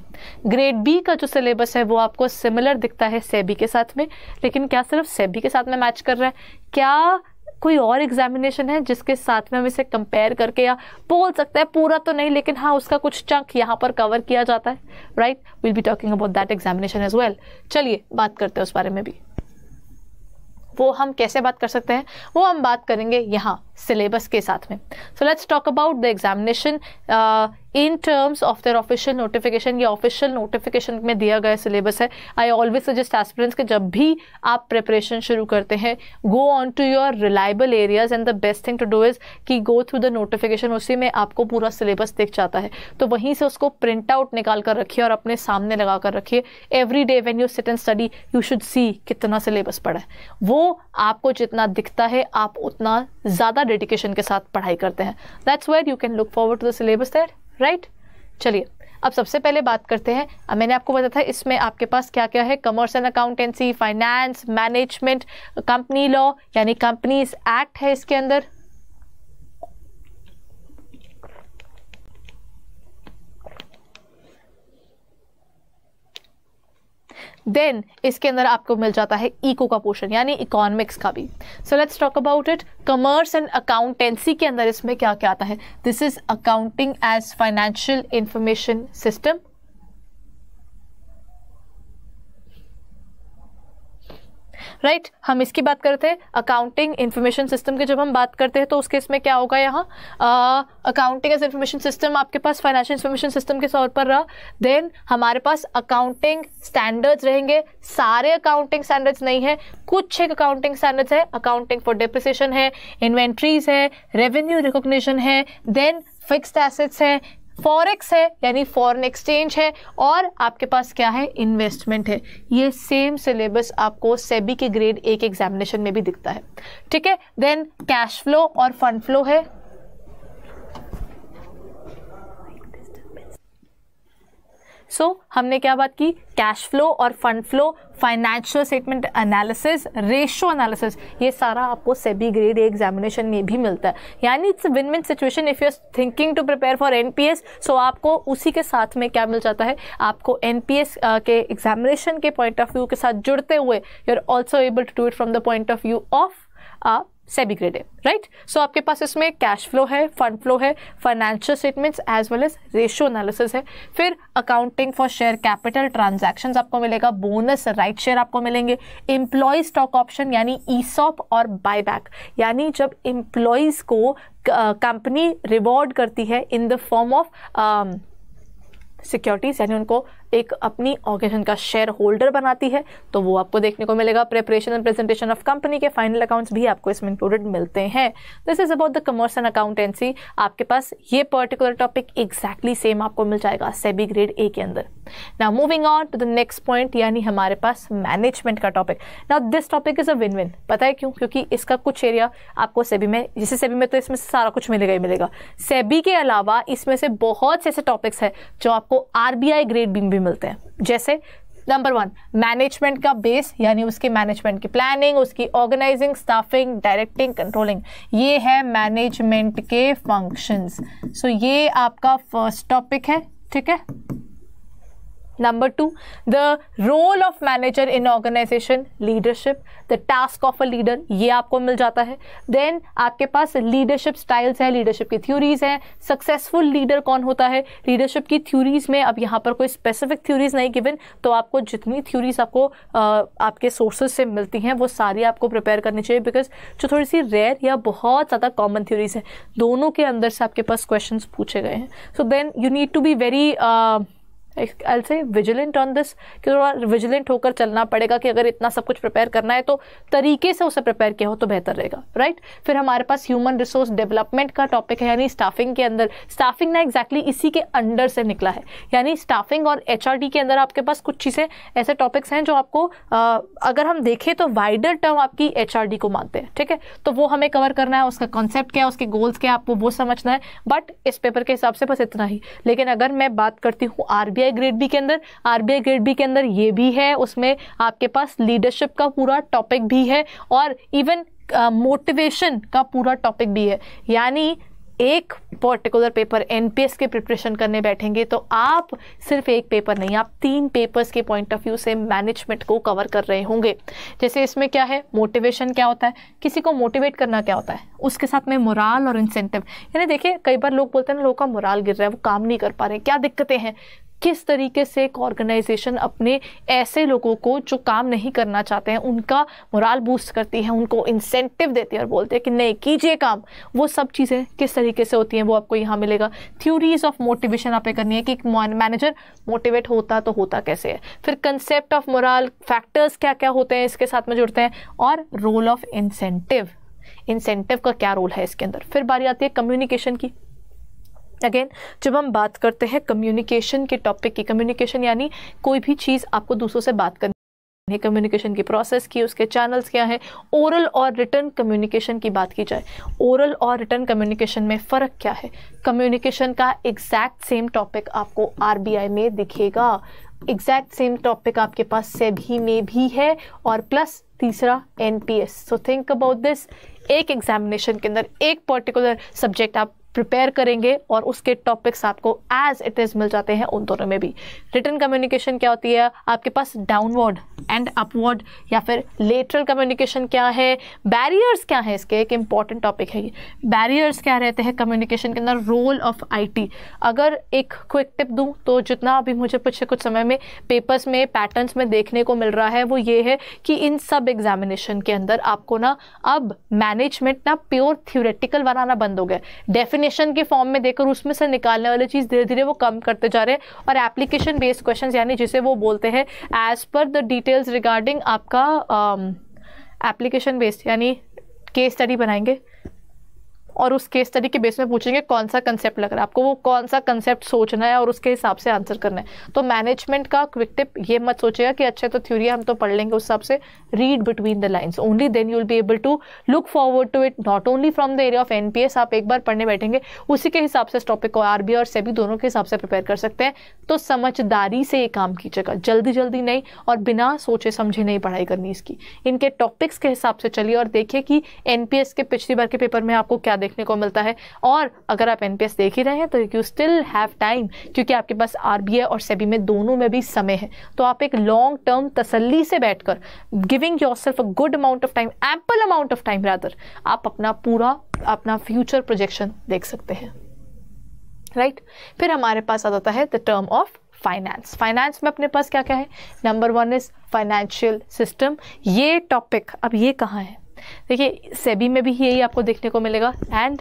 S1: ग्रेड बी का जो सिलेबस है वो आपको सिमिलर दिखता है सेबी के साथ में लेकिन क्या सिर्फ सेबी के साथ में मैच कर रहा है क्या कोई और एग्जामिनेशन है जिसके साथ में हम इसे कंपेयर करके या बोल सकते हैं पूरा तो नहीं लेकिन हाँ उसका कुछ चंक यहाँ पर कवर किया जाता है right will be talking about that examination as well चलिए बात करते हैं उस बारे में भी वो हम कैसे बात कर सकते हैं वो हम बात करेंगे यहाँ सिलेबस के साथ में so let's talk about the examination in terms of their official notification या ऑफिशियल नोटिफिकेशन में दिया गया सिलेबस है आई ऑलवेज सजेस्ट एस्पिरेंट्स कि जब भी आप प्रिपरेशन शुरू करते हैं go on to your reliable areas and the best thing to do is की गो थ्रू द नोटिफिकेशन उसी में आपको पूरा सिलेबस दिख जाता है तो वहीं से उसको प्रिंट आउट निकाल कर रखिए और अपने सामने लगा कर रखिए every day when you sit and study you should see कितना सिलेबस पड़ा है वो आपको जितना दिखता है आप उतना ज़्यादा डेडिकेशन के साथ पढ़ाई करते हैं that's where you can look forward to the syllabus that right चलिए अब सबसे पहले बात करते हैं अब मैंने आपको बताया था इसमें आपके पास क्या क्या है and accountancy finance management company law यानी कंपनीज एक्ट है इसके अंदर देन इसके अंदर आपको मिल जाता है इको का पोर्शन यानी इकोनॉमिक्स का भी so let's talk about it commerce and accountancy के अंदर इसमें क्या क्या आता है this is accounting as financial information system right right? हम इसकी बात करते हैं अकाउंटिंग इन्फॉर्मेशन सिस्टम की जब हम बात करते हैं तो उसके इसमें क्या होगा यहाँ अकाउंटिंग एज इन्फॉर्मेशन सिस्टम आपके पास फाइनेंशियल इन्फॉर्मेशन सिस्टम के तौर पर रहा देन हमारे पास अकाउंटिंग स्टैंडर्ड्स रहेंगे सारे अकाउंटिंग स्टैंडर्ड्स नहीं है कुछ एक अकाउंटिंग स्टैंडर्ड्स है अकाउंटिंग फॉर डिप्रिसिएशन है इन्वेंट्रीज है रेवेन्यू रिकोगशन है देन फिक्स्ड एसेट्स हैं फॉरेक्स है यानी फॉरेन एक्सचेंज है और आपके पास क्या है इन्वेस्टमेंट है ये सेम सिलेबस आपको सेबी के ग्रेड एक एग्जामिनेशन में भी दिखता है ठीक है देन कैश फ्लो और फंड फ्लो है सो so, हमने क्या बात की कैश फ्लो और fund flow financial statement analysis ratio analysis ये सारा आपको सेबी ग्रेड एग्जामिनेशन में भी मिलता है यानी it's win win situation if you thinking to prepare for an so आपको उसी के साथ में क्या मिल जाता है आपको एन के एग्जामिनेशन के पॉइंट ऑफ व्यू के साथ जुड़ते हुए you are also able to do it from the point of view of SEBI credit right so आपके पास इसमें कैश फ्लो है फंड फ्लो है financial statements as well as ratio analysis है फिर accounting for share capital transaction आपको मिलेगा bonus right share आपको मिलेंगे इंप्लॉय स्टॉक ऑप्शन यानी ईसॉप और बायबैक यानी जब इम्प्लॉयज को कंपनी रिवॉर्ड करती है in the form of securities यानी उनको एक अपनी ऑर्गेनाइजेशन का शेयर होल्डर बनाती है तो वो आपको देखने को मिलेगा preparation and presentation of company के फाइनल अकाउंट्स भी आपको इसमें इंक्लूडेड मिलते हैं this is about the commerce and accountancy आपके पास ये पर्टिकुलर टॉपिक एग्जैक्टली सेम आपको मिल जाएगा सेबी ग्रेड ए के अंदर now moving on to the next point यानी हमारे पास मैनेजमेंट का topic now this topic is a win win पता है क्यों क्योंकि इसका कुछ एरिया आपको सेबी में जैसे सेबी में तो इसमें से सारा कुछ मिलेगा ही मिलेगा सेबी के अलावा इसमें से बहुत से ऐसे टॉपिक्स हैं जो आपको आरबीआई ग्रेड बी मिलते हैं जैसे नंबर वन मैनेजमेंट का बेस यानी उसके मैनेजमेंट की प्लानिंग उसकी ऑर्गेनाइजिंग स्टाफिंग डायरेक्टिंग कंट्रोलिंग ये है मैनेजमेंट के फंक्शंस सो so, ये आपका फर्स्ट टॉपिक है ठीक है Number two, the role of manager in organization, leadership, the task of a leader, ये आपको मिल जाता है Then आपके पास leadership styles है leadership की theories हैं successful leader कौन होता है leadership की theories में अब यहाँ पर कोई specific theories नहीं given तो आपको जितनी theories आपको आपके sources से मिलती हैं वो सारी आपको prepare करनी चाहिए because जो थोड़ी सी rare या बहुत ज़्यादा common theories हैं दोनों के अंदर से आपके पास questions पूछे गए हैं So then you need to be very uh, आई से विजिलेंट ऑन दिस कि थोड़ा विजिलेंट होकर चलना पड़ेगा कि अगर इतना सब कुछ प्रिपेयर करना है तो तरीके से उसे प्रिपेयर किया हो तो बेहतर रहेगा राइट right? फिर हमारे पास ह्यूमन रिसोर्स डेवलपमेंट का टॉपिक है यानी स्टाफिंग के अंदर स्टाफिंग ना एग्जैक्टली exactly इसी के अंडर से निकला है यानी स्टाफिंग और एच के अंदर आपके पास कुछ चीज़ें ऐसे टॉपिक्स हैं जो आपको आ, अगर हम देखें तो वाइडर टर्म आपकी एच को मानते हैं ठीक है तो वो हमें कवर करना है उसका कॉन्सेप्ट क्या है उसके गोल्स क्या है आपको वो समझना है बट इस पेपर के हिसाब से बस इतना ही लेकिन अगर मैं बात करती हूँ आर आरबीआई ग्रेड बी के अंदर आरबीआई ग्रेड बी के अंदर ये भी है उसमें आपके पास लीडरशिप का पूरा टॉपिक भी है और इवन मोटिवेशन uh, का पूरा टॉपिक भी है यानी एक पर्टिकुलर पेपर एनपीएस के प्रिपरेशन करने बैठेंगे तो आप सिर्फ एक पेपर नहीं आप तीन पेपर्स के पॉइंट ऑफ व्यू से मैनेजमेंट को कवर कर रहे होंगे जैसे इसमें क्या है मोटिवेशन क्या होता है किसी को मोटिवेट करना क्या होता है उसके साथ में मुराल और इंसेंटिव यानी देखिए कई बार लोग बोलते हैं ना लोगों का मुराल गिर रहा है वो काम नहीं कर पा रहे क्या दिक्कतें हैं किस तरीके से एक ऑर्गेनाइजेशन अपने ऐसे लोगों को जो काम नहीं करना चाहते हैं उनका मोराल बूस्ट करती है उनको इंसेंटिव देती है और बोलते हैं कि नहीं कीजिए काम वो सब चीज़ें किस तरीके से होती हैं वो आपको यहाँ मिलेगा थ्योरीज ऑफ मोटिवेशन आप करनी है कि मैनेजर मोटिवेट होता तो होता कैसे है फिर कंसेप्ट ऑफ मोराल फैक्टर्स क्या क्या होते हैं इसके साथ में जुड़ते हैं और रोल ऑफ इंसेंटिव इंसेंटिव का क्या रोल है इसके अंदर फिर बारी आती है कम्युनिकेशन की अगेन जब हम बात करते हैं कम्युनिकेशन के टॉपिक की कम्युनिकेशन यानी कोई भी चीज़ आपको दूसरों से बात करनी कम्युनिकेशन की प्रोसेस की उसके चैनल्स क्या हैं ओरल और रिटर्न कम्युनिकेशन की बात की जाए ओरल और रिटर्न कम्युनिकेशन में फ़र्क क्या है कम्युनिकेशन का एग्जैक्ट सेम टॉपिक आपको आरबीआई में दिखेगा एग्जैक्ट सेम टॉपिक आपके पास सेबी में भी है और प्लस तीसरा NPS so think about this एक एग्जामिनेशन के अंदर एक पर्टिकुलर सब्जेक्ट आप प्रिपेयर करेंगे और उसके टॉपिक्स आपको एज इट इज़ मिल जाते हैं उन दोनों में भी रिटर्न कम्युनिकेशन क्या होती है आपके पास डाउनवर्ड एंड अपवर्ड या फिर लेटरल कम्युनिकेशन क्या है बैरियर्स क्या है इसके एक इंपॉर्टेंट टॉपिक है ये बैरियर्स क्या रहते हैं कम्युनिकेशन के अंदर रोल ऑफ आईटी अगर एक क्विक टिप दूँ तो जितना अभी मुझे पिछले कुछ समय में पेपर्स में पैटर्न्स में देखने को मिल रहा है वो ये है कि इन सब एग्जामिनेशन के अंदर आपको ना अब मैनेजमेंट ना प्योर थियोरेटिकल बनाना बंद हो गया डेफिनेट एग्जामिनेशन के फॉर्म में देकर उसमें से निकालने वाली चीज़ धीरे धीरे वो कम करते जा रहे हैं और एप्लीकेशन बेस्ड क्वेश्चन यानी जिसे वो बोलते हैं as per the details regarding आपका एप्लीकेशन um, बेस्ड यानी केस स्टडी बनाएंगे और उस केस स्टडी के बेस में पूछेंगे कौन सा कंसेप्ट लग रहा है आपको वो कौन सा कंसेप्ट सोचना है और उसके हिसाब से आंसर करना है तो मैनेजमेंट का क्विक टिप ये मत सोचेगा कि अच्छा तो थ्योरी हम तो पढ़ लेंगे उस हिसाब से read between the lines only then you will be able to look forward to it not only from the area of an आप एक बार पढ़ने बैठेंगे उसी के हिसाब से इस टॉपिक को आर और सेबी दोनों के हिसाब से प्रिपेयर कर सकते हैं तो समझदारी से ये काम कीजिएगा जल्दी जल्दी नहीं और बिना सोचे समझे नहीं पढ़ाई करनी इसकी इनके टॉपिक्स के हिसाब से चलिए और देखिए कि एन के पिछली बार के पेपर में आपको क्या देखने को मिलता है और अगर आप एन देख ही रहे हैं तो यू स्टिल हैव टाइम क्योंकि आपके पास आर और सेबी e में दोनों में भी समय है तो आप एक लॉन्ग टर्म तसली से बैठकर giving yourself a good amount of time ample amount of time rather आप अपना पूरा अपना फ्यूचर प्रोजेक्शन देख सकते हैं राइट right? फिर हमारे पास आ जाता है the term of finance finance में अपने पास क्या क्या है number one is financial system ये टॉपिक अब ये कहाँ है देखिए सेबी में भी यही आपको देखने को मिलेगा एंड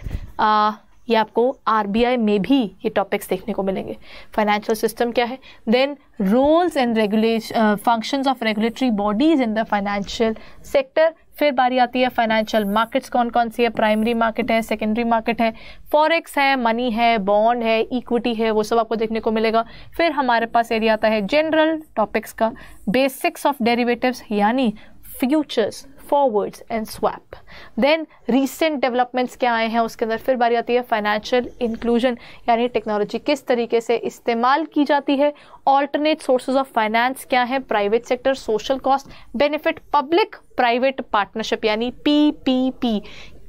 S1: ये आपको आर में भी ये टॉपिक्स देखने को मिलेंगे फाइनेंशियल सिस्टम क्या है then roles and regulation functions of regulatory bodies in the financial sector फिर बारी आती है फाइनेंशियल मार्केट्स कौन कौन सी है प्राइमरी मार्केट है सेकेंडरी मार्केट है फॉरेक्स है मनी है बॉन्ड है इक्विटी है वो सब आपको देखने को मिलेगा फिर हमारे पास एरिया आता है जनरल टॉपिक्स का बेसिक्स ऑफ डेरिवेटिव्स यानी futures forwards and swap then recent developments क्या आए हैं उसके अंदर फिर बारी आती है फाइनेंशियल इंक्लूजन यानी टेक्नोलॉजी किस तरीके से इस्तेमाल की जाती है ऑल्टरनेट सोर्सेज ऑफ फाइनेंस क्या है private sector social cost benefit public private partnership यानी पी पी पी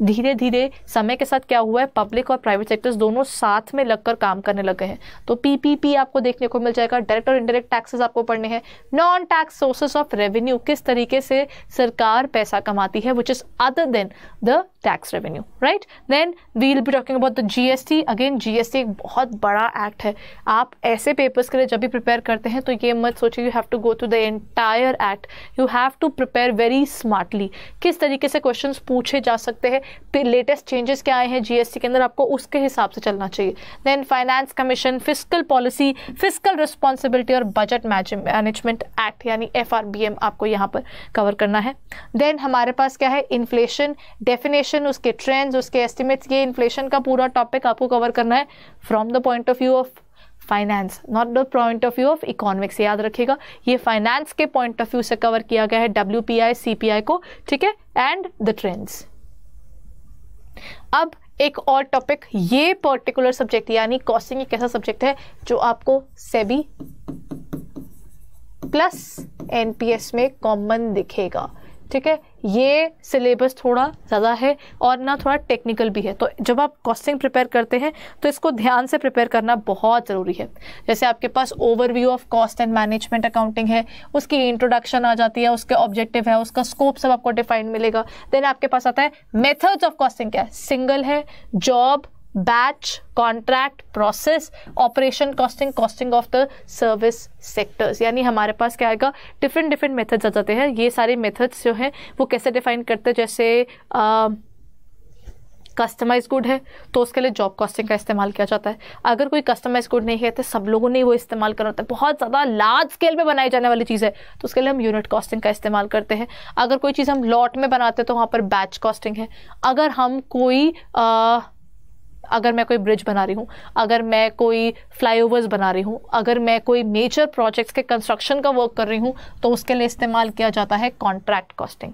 S1: धीरे धीरे समय के साथ क्या हुआ है पब्लिक और प्राइवेट सेक्टर्स दोनों साथ में लगकर काम करने लगे हैं तो पीपीपी आपको देखने को मिल जाएगा डायरेक्ट और इनडायरेक्ट टैक्सेस आपको पढ़ने हैं non tax sources of revenue किस तरीके से सरकार पैसा कमाती है which is other than the tax revenue right then we'll be talking about the GST again GST एक बहुत बड़ा एक्ट है आप ऐसे पेपर्स के लिए जब भी प्रिपेयर करते हैं तो ये मत सोचिए you have to go through the entire act you have to prepare very smartly किस तरीके से क्वेश्चन पूछे जा सकते हैं फिर लेटेस्ट चेंजेस क्या आए हैं जीएसटी के अंदर आपको उसके हिसाब से चलना चाहिए then finance commission physical policy physical responsibility और बजट मैनेजमेंट एक्ट यानी एफ आपको यहाँ पर कवर करना है देन हमारे पास क्या है इन्फ्लेशन डेफिनेशन उसके ट्रेंड्स उसके एस्टिमेट्स ये इन्फ्लेशन का पूरा टॉपिक आपको कवर करना है from the point of view of finance not the point of view of economics याद रखिएगा ये फाइनेंस के पॉइंट ऑफ व्यू से कवर किया गया है W P I C P I को ठीक है एंड द ट्रेंड्स अब एक और टॉपिक ये पर्टिकुलर सब्जेक्ट यानी कॉस्टिंग एक ऐसा सब्जेक्ट है जो आपको सेबी प्लस एनपीएस में कॉमन दिखेगा ठीक है ये सिलेबस थोड़ा ज़्यादा है और ना थोड़ा टेक्निकल भी है तो जब आप कॉस्टिंग प्रिपेयर करते हैं तो इसको ध्यान से प्रिपेयर करना बहुत ज़रूरी है जैसे आपके पास overview of cost and management accounting है उसकी इंट्रोडक्शन आ जाती है उसके ऑब्जेक्टिव है उसका स्कोप सब आपको डिफाइंड मिलेगा देन आपके पास आता है मेथड्स ऑफ कॉस्टिंग क्या है सिंगल है job batch, contract, process, operation costing, costing of the service sectors. यानी हमारे पास क्या आएगा डिफरेंट डिफरेंट मेथड्स आ जाते हैं ये सारे मेथड्स जो हैं वो कैसे डिफाइन करते हैं जैसे कस्टमाइज गुड है तो उसके लिए जॉब कॉस्टिंग का इस्तेमाल किया जाता है अगर कोई कस्टमाइज गुड नहीं है तो सब लोगों ने वो इस्तेमाल करना होता है बहुत ज़्यादा लार्ज स्केल पे बनाई जाने वाली चीज़ है तो उसके लिए हम यूनिट कॉस्टिंग का इस्तेमाल करते हैं अगर कोई चीज़ हम लॉट में बनाते हैं तो वहाँ पर बैच कॉस्टिंग है अगर हम कोई आ, अगर मैं कोई ब्रिज बना रही हूँ अगर मैं कोई फ्लाईओवर्स बना रही हूँ अगर मैं कोई मेजर प्रोजेक्ट्स के कंस्ट्रक्शन का वर्क कर रही हूँ तो उसके लिए इस्तेमाल किया जाता है कॉन्ट्रैक्ट कॉस्टिंग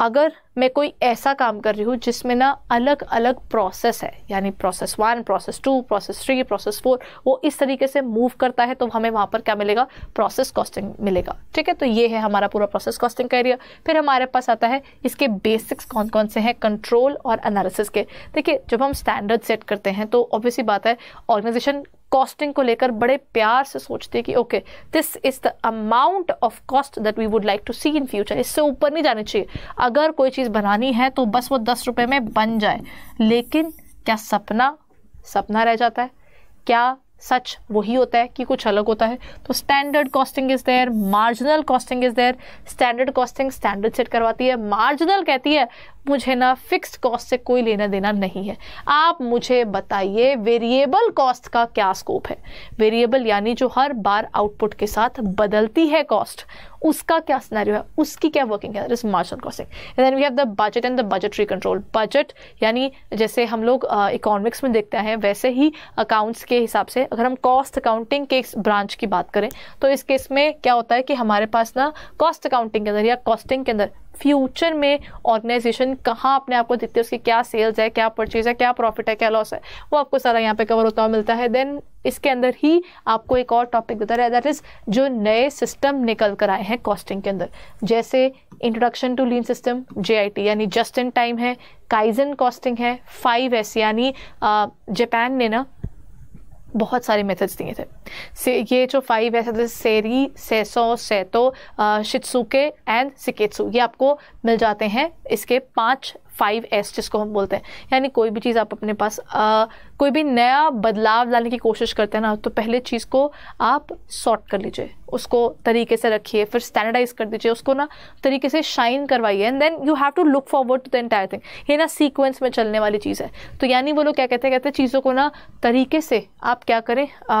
S1: अगर मैं कोई ऐसा काम कर रही हूँ जिसमें ना अलग अलग प्रोसेस है यानी process one process two process three process four वो इस तरीके से मूव करता है तो हमें वहाँ पर क्या मिलेगा प्रोसेस कॉस्टिंग मिलेगा ठीक है तो ये है हमारा पूरा प्रोसेस कॉस्टिंग का एरिया फिर हमारे पास आता है इसके बेसिक्स कौन कौन से हैं कंट्रोल और एनालिसिस के देखिए जब हम स्टैंडर्ड सेट करते हैं तो ऑब्वियसली बात है ऑर्गेनाइजेशन कॉस्टिंग को लेकर बड़े प्यार से सोचते हैं कि okay this is the amount of cost that we would like to see in future इससे ऊपर नहीं जाना चाहिए अगर कोई चीज़ चीज़ बनानी है तो बस वो दस रुपये में बन जाए लेकिन क्या सपना सपना रह जाता है क्या सच वही होता है कि कुछ अलग होता है तो standard costing is there marginal costing is there standard costing standard set करवाती है मार्जिनल कहती है मुझे ना फिक्स्ड कॉस्ट से कोई लेना देना नहीं है आप मुझे बताइए वेरिएबल कॉस्ट का क्या स्कोप है वेरिएबल यानी जो हर बार आउटपुट के साथ बदलती है कॉस्ट उसका क्या सिनेरियो है उसकी क्या वर्किंग है is marginal costing and then we have the budget and the budgetary control budget यानी जैसे हम लोग इकोनॉमिक्स uh, में देखते हैं वैसे ही अकाउंट्स के हिसाब से अगर हम कॉस्ट अकाउंटिंग के ब्रांच की बात करें तो इस केस में क्या होता है कि हमारे पास ना कॉस्ट अकाउंटिंग के अंदर या कॉस्टिंग के अंदर फ्यूचर में ऑर्गेनाइजेशन दिन कहाँ अपने आपको दिखते हैं उसकी क्या सेल्स है क्या परचेज है क्या प्रॉफिट है क्या लॉस है वो आपको सारा यहाँ पे कवर होता हुआ मिलता है देन इसके अंदर ही आपको एक और टॉपिक देता है दैट इज़ जो नए सिस्टम निकल कर आए हैं कॉस्टिंग के अंदर जैसे introduction to lean system J यानी जस्ट इन टाइम है काइजन कॉस्टिंग है फाइव एस यानी जापान ने ना बहुत सारे मेथड्स दिए थे से ये जो फाइव है जैसे सेरी सेसो सेतो शित्सुके एंड सिकेत्सु ये आपको मिल जाते हैं इसके पांच फाइव एस जिसको हम बोलते हैं यानी कोई भी चीज़ आप अपने पास आ, कोई भी नया बदलाव लाने की कोशिश करते हैं ना तो पहले चीज़ को आप सॉर्ट कर लीजिए उसको तरीके से रखिए फिर स्टैंडर्डाइज कर दीजिए उसको ना तरीके से शाइन करवाइए and then you have to look forward to the entire thing ये ना सीक्वेंस में चलने वाली चीज़ है तो यानी वो लोग क्या कहते हैं कहते हैं चीज़ों को ना तरीके से आप क्या करें आ,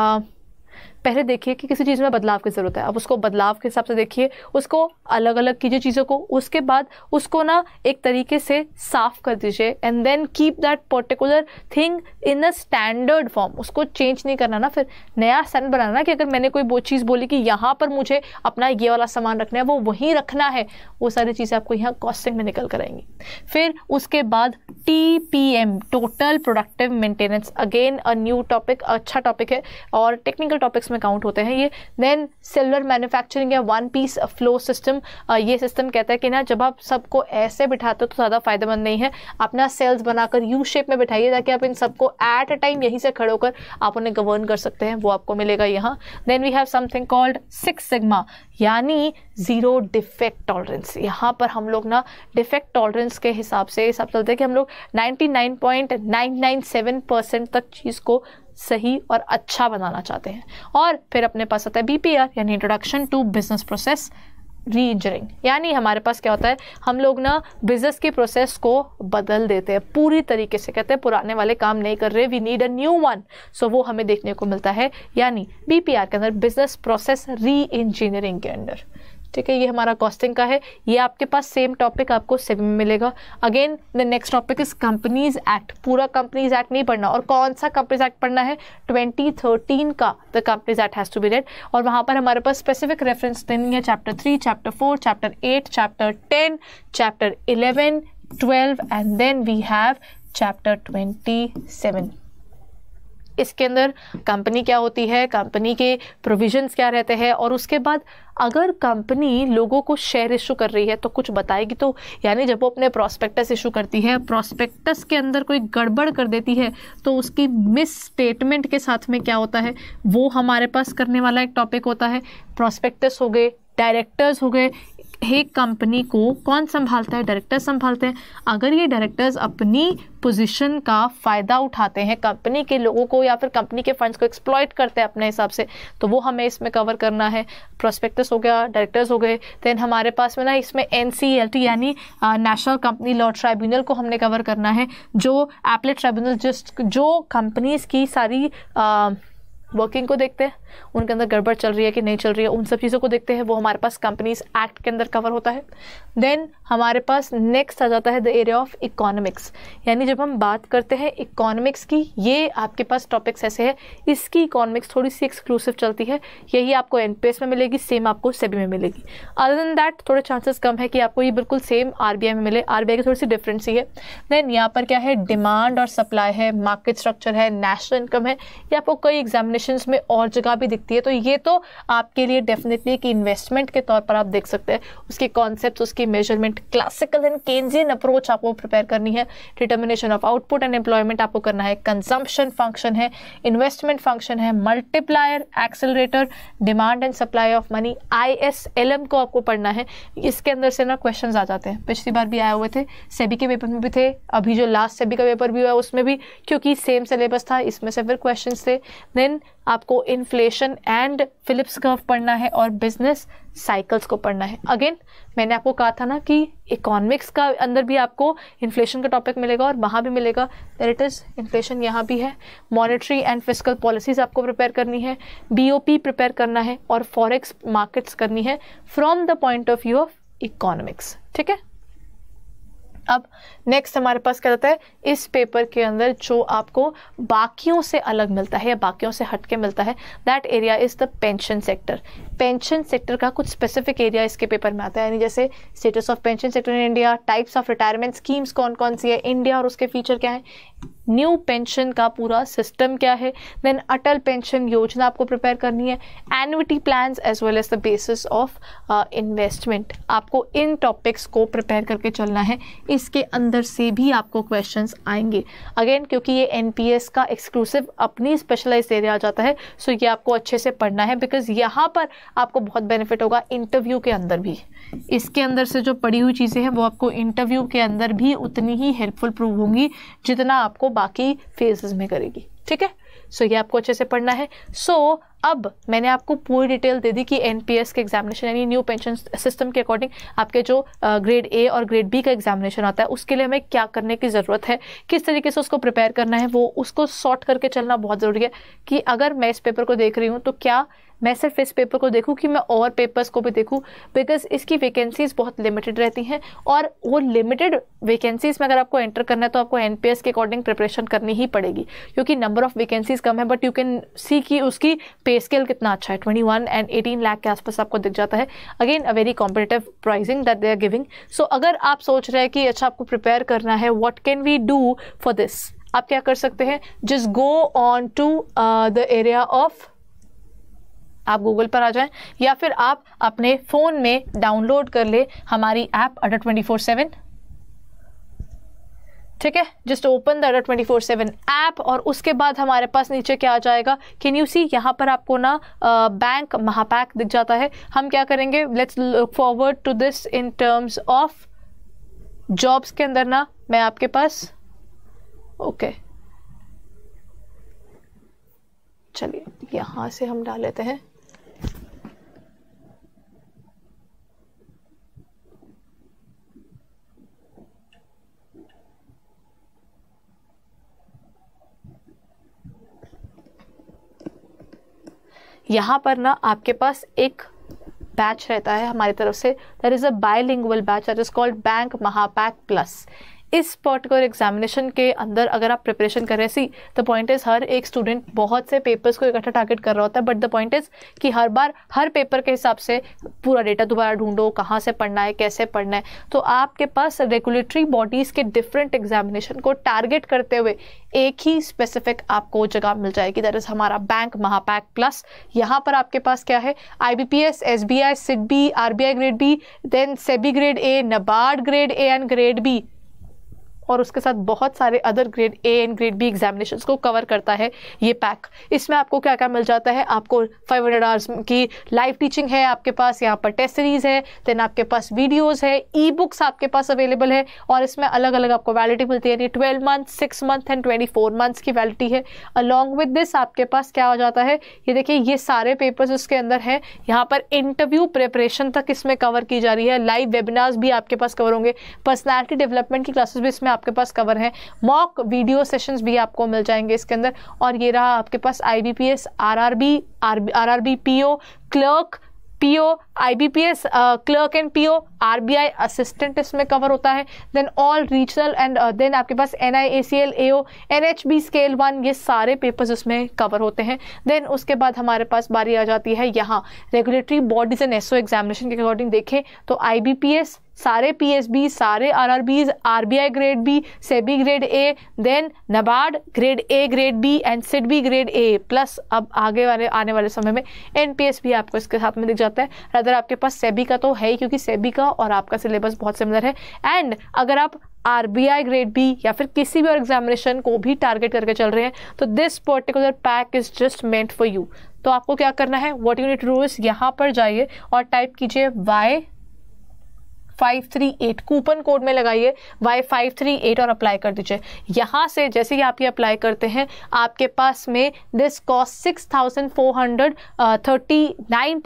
S1: पहले देखिए कि किसी चीज़ में बदलाव की ज़रूरत है अब उसको बदलाव के हिसाब से देखिए उसको अलग अलग कीजिए चीज़ों को उसके बाद उसको ना एक तरीके से साफ़ कर दीजिए and then keep that particular thing in a standard form उसको चेंज नहीं करना ना फिर नया स्टैंड बनाना ना कि अगर मैंने कोई वो चीज़ बोली कि यहाँ पर मुझे अपना ये वाला सामान रखना है वो वहीं रखना है वो सारी चीज़ें आपको यहाँ कॉस्टिंग में निकल कर आएंगी फिर उसके बाद T P M total productive maintenance again a new topic अच्छा टॉपिक है और टेक्निकल टॉपिक्स में काउंट होते हैं ये देन सेलुलर मैन्युफैक्चरिंग या वन पीस फ्लो सिस्टम ये सिस्टम कहता है कि ना जब आप सबको ऐसे बिठाते हो तो ज़्यादा फायदेमंद नहीं है अपना सेल्स बनाकर यू शेप में बिठाइए ताकि आप इन सबको एट अ टाइम यहीं से खड़े होकर आप उन्हें गवर्न कर सकते हैं वो आपको मिलेगा यहाँ then we have something called six sigma यानी ज़ीरो डिफेक्ट टॉलरेंस यहाँ पर हम लोग ना डिफेक्ट टॉलरेंस के हिसाब से हिसाब चलते हैं कि हम लोग ninety nine nine nine point seven percent तक चीज़ को सही और अच्छा बनाना चाहते हैं और फिर अपने पास आता है बी पी आर यानी introduction to business process reengineering यानी हमारे पास क्या होता है हम लोग ना बिजनेस की प्रोसेस को बदल देते हैं पूरी तरीके से कहते हैं पुराने वाले काम नहीं कर रहे we need a new one so वो हमें देखने को मिलता है यानी बीपीआर के अंदर बिजनेस प्रोसेस री इंजीनियरिंग के अंदर ठीक है ये हमारा कॉस्टिंग का है ये आपके पास सेम टॉपिक आपको सेम में मिलेगा again the next topic is companies act पूरा कंपनीज एक्ट नहीं पढ़ना और कौन सा कंपनीज एक्ट पढ़ना है 2013 का the companies act has to be read और वहाँ पर हमारे पास स्पेसिफिक रेफरेंस देनी है chapter three chapter four chapter eight chapter ten chapter eleven twelve and then we have chapter twenty seven इसके अंदर कंपनी क्या होती है कंपनी के प्रोविजंस क्या रहते हैं और उसके बाद अगर कंपनी लोगों को शेयर इशू कर रही है तो कुछ बताएगी तो यानी जब वो अपने प्रॉस्पेक्टस इशू करती है प्रॉस्पेक्टस के अंदर कोई गड़बड़ कर देती है तो उसकी मिस स्टेटमेंट के साथ में क्या होता है वो हमारे पास करने वाला एक टॉपिक होता है प्रॉस्पेक्टस हो गए डायरेक्टर्स हो गए एक कंपनी को कौन संभालता है डायरेक्टर संभालते हैं अगर ये डायरेक्टर्स अपनी पोजीशन का फ़ायदा उठाते हैं कंपनी के लोगों को या फिर कंपनी के फंड्स को एक्सप्लॉयट करते हैं अपने हिसाब से तो वो हमें इसमें कवर करना है प्रोस्पेक्टस हो गया डायरेक्टर्स हो गए देन हमारे पास में ना इसमें एन यानी नेशनल कंपनी लॉ ट्राइब्यूनल को हमने कवर करना है जो एपले ट्राइब्यूनल जिस जो कंपनीज़ की सारी आ, वर्किंग को देखते हैं उनके अंदर गड़बड़ चल रही है कि नहीं चल रही है उन सब चीज़ों को देखते हैं वो हमारे पास कंपनीज एक्ट के अंदर कवर होता है देन हमारे पास नेक्स्ट आ जाता है द एरिया ऑफ इकोनॉमिक्स यानी जब हम बात करते हैं इकोनॉमिक्स की ये आपके पास टॉपिक्स ऐसे है इसकी इकोनॉमिक्स थोड़ी सी एक्सक्लूसिव चलती है यही आपको एन में मिलेगी सेम आपको सेबी में मिलेगी अदर देन दैट थोड़े चांसेस कम है कि आपको ये बिल्कुल सेम आर में मिले आर की थोड़ी सी डिफरेंस ही है देन यहाँ पर क्या है डिमांड और सप्लाई है मार्केट स्ट्रक्चर है नेशनल इनकम है ये आपको कई एग्जामिनेशन एडमिशन में और जगह भी दिखती है तो ये तो आपके लिए डेफिनेटली एक इन्वेस्टमेंट के तौर पर आप देख सकते हैं उसके कॉन्सेप्ट उसकी measurement classical and Keynesian approach आपको प्रिपेयर करनी है determination of output and employment आपको करना है कंजम्पशन फंक्शन है इन्वेस्टमेंट फंक्शन है multiplier accelerator demand and supply of money I S L M को आपको पढ़ना है इसके अंदर से ना क्वेश्चन आ जाते हैं पिछली बार भी आए हुए थे सेबी के पेपर में भी थे अभी जो लास्ट सेबी का पेपर भी हुआ उसमें भी क्योंकि सेम सिलेबस था इसमें से फिर क्वेश्चन थे देन आपको इन्फ्लेशन एंड फिलिप्स कर्व पढ़ना है और बिजनेस साइकिल्स को पढ़ना है अगेन मैंने आपको कहा था ना कि इकोनॉमिक्स का अंदर भी आपको इन्फ्लेशन का टॉपिक मिलेगा और वहाँ भी मिलेगा दैर इट इज़ इन्फ्लेशन यहाँ भी है मॉनेटरी एंड फिजिकल पॉलिसीज़ आपको प्रिपेयर करनी है पी प्रिपेयर करना है और फॉरेक्स मार्केट्स करनी है from the point of view of economics ठीक है अब नेक्स्ट हमारे पास क्या रहता है इस पेपर के अंदर जो आपको बाकियों से अलग मिलता है या बाकियों से हटके मिलता है that area is the pension sector pension sector का कुछ स्पेसिफिक एरिया इसके पेपर में आता है यानी जैसे status of pension sector in India types of retirement schemes कौन कौन सी है इंडिया और उसके फीचर क्या है न्यू पेंशन का पूरा सिस्टम क्या है देन अटल पेंशन योजना आपको प्रिपेयर करनी है annuity plan as well as the basis of investment आपको इन टॉपिक्स को प्रिपेयर करके चलना है इस इसके अंदर से भी आपको क्वेश्चन आएंगे अगेन क्योंकि ये एन का एक्सक्लूसिव अपनी स्पेशलाइज एरिया आ जाता है सो ये आपको अच्छे से पढ़ना है बिकॉज यहाँ पर आपको बहुत बेनिफिट होगा इंटरव्यू के अंदर भी इसके अंदर से जो पड़ी हुई चीज़ें हैं वो आपको इंटरव्यू के अंदर भी उतनी ही हेल्पफुल प्रूव होंगी जितना आपको बाकी फेजेस में करेगी ठीक है सो so, ये आपको अच्छे से पढ़ना है सो so, अब मैंने आपको पूरी डिटेल दे दी कि एन के एग्जामिनेशन यानी न्यू पेंशन सिस्टम के अकॉर्डिंग आपके जो ग्रेड ए और ग्रेड बी का एग्जामिनेशन आता है उसके लिए हमें क्या करने की ज़रूरत है किस तरीके से उसको प्रिपेयर करना है वो उसको सॉर्ट करके चलना बहुत ज़रूरी है कि अगर मैं इस पेपर को देख रही हूँ तो क्या मैं सिर्फ इस पेपर को देखूँ कि मैं और पेपर्स को भी देखूँ बिकॉज इसकी वैकेंसीज़ बहुत लिमिटेड रहती हैं और वो लिमिटेड वैकेंसीज़ में अगर आपको एंटर करना है तो आपको एन के अकॉर्डिंग प्रिपरेशन करनी ही पड़ेगी क्योंकि नंबर ऑफ़ वैकेंसीज़ कम है बट यू कैन सी कि उसकी पे स्केल कितना अच्छा है twenty one and eighteen lakh के आसपास आपको दिख जाता है again a very competitive pricing that they are giving so अगर आप सोच रहे हैं कि अच्छा आपको प्रिपेयर करना है what can we do for this आप क्या कर सकते हैं just go on to the area of आप गूगल पर आ जाएं या फिर आप अपने फ़ोन में डाउनलोड कर ले हमारी app Adda twenty four seven ठीक है just open the Adda twenty four seven app और उसके बाद हमारे पास नीचे क्या आ जाएगा कैन यू सी यहाँ पर आपको ना बैंक महापैक दिख जाता है हम क्या करेंगे let's look forward to this in terms of jobs के अंदर ना मैं आपके पास ओके okay. चलिए यहाँ से हम डाल लेते हैं यहाँ पर ना आपके पास एक बैच रहता है हमारी तरफ से there is a bilingual batch that is called bank Mahapack plus इस पर्टिकुलर एग्जामिनेशन के अंदर अगर आप प्रिपरेशन कर रहे सी द पॉइंट इज़ हर एक स्टूडेंट बहुत से पेपर्स को इकट्ठा टारगेट कर रहा होता है बट द पॉइंट इज़ कि हर बार हर पेपर के हिसाब से पूरा डेटा दोबारा ढूंढो कहाँ से पढ़ना है कैसे पढ़ना है तो आपके पास रेगुलेटरी बॉडीज़ के डिफरेंट एग्जामिनेशन को टारगेट करते हुए एक ही स्पेसिफिक आपको जगह मिल जाएगी दैट इज़ हमारा बैंक महापैक प्लस यहाँ पर आपके पास क्या है I B P S S B I SIDBI R B I grade B then SEBI grade A NABARD grade A and grade B और उसके साथ बहुत सारे other grade A and grade B examination को cover करता है ये pack इसमें आपको क्या क्या मिल जाता है आपको फाइव हंड्रेड आवर्स की लाइव टीचिंग है आपके पास यहाँ पर टेस्ट सीरीज़ है देन आपके पास वीडियोज़ है ई बुक्स आपके पास अवेलेबल है और इसमें अलग अलग आपको वैलिटी मिलती है यानी twelve month six month and twenty four months की वैलिटी है अलॉन्ग विद दिस आपके पास क्या हो जाता है ये देखिए ये सारे पेपर्स उसके अंदर है यहाँ पर इंटरव्यू प्रिपरेशन तक इसमें कवर की जा रही है लाइव वेबिनार्स भी आपके पास कवर होंगे पर्सनैलिटी डेवलपमेंट की क्लासेस भी इसमें आप आपके पास कवर है मॉक वीडियो सेशंस भी आपको मिल जाएंगे इसके अंदर और ये रहा आपके पास I B P S R R B R R B P O clerk P O IBPS clerk and PO RBI assistant इसमें कवर होता है then all regional and then आपके पास N I A C L A N H B scale one ये सारे papers उसमें cover होते हैं देन उसके बाद हमारे पास बारी आ जाती है यहाँ regulatory bodies and SO examination के अकॉर्डिंग देखें तो आई बी पी एस सारे पी एस बी सारे R R Bs R B I grade B SEBI grade A then NABARD grade A grade B and SIDBI grade A plus अब आगे वाले आने वाले समय में एन पी एस भी आपको इसके साथ में दिख जाता है अगर आपके पास सेबी का तो है ही क्योंकि सेबी का और आपका सिलेबस बहुत सिमिलर है एंड अगर आप R B I grade B या फिर किसी भी और एग्जामिनेशन को भी टारगेट करके चल रहे हैं तो this particular pack is just meant for you तो आपको क्या करना है वॉट यूनिट रूल्स यहाँ पर जाइए और टाइप कीजिए Y five three eight coupon code में लगाइए वाई और अप्लाई कर दीजिए यहाँ से जैसे ही आप ये अप्लाई करते हैं आपके पास में this cost six thousand nine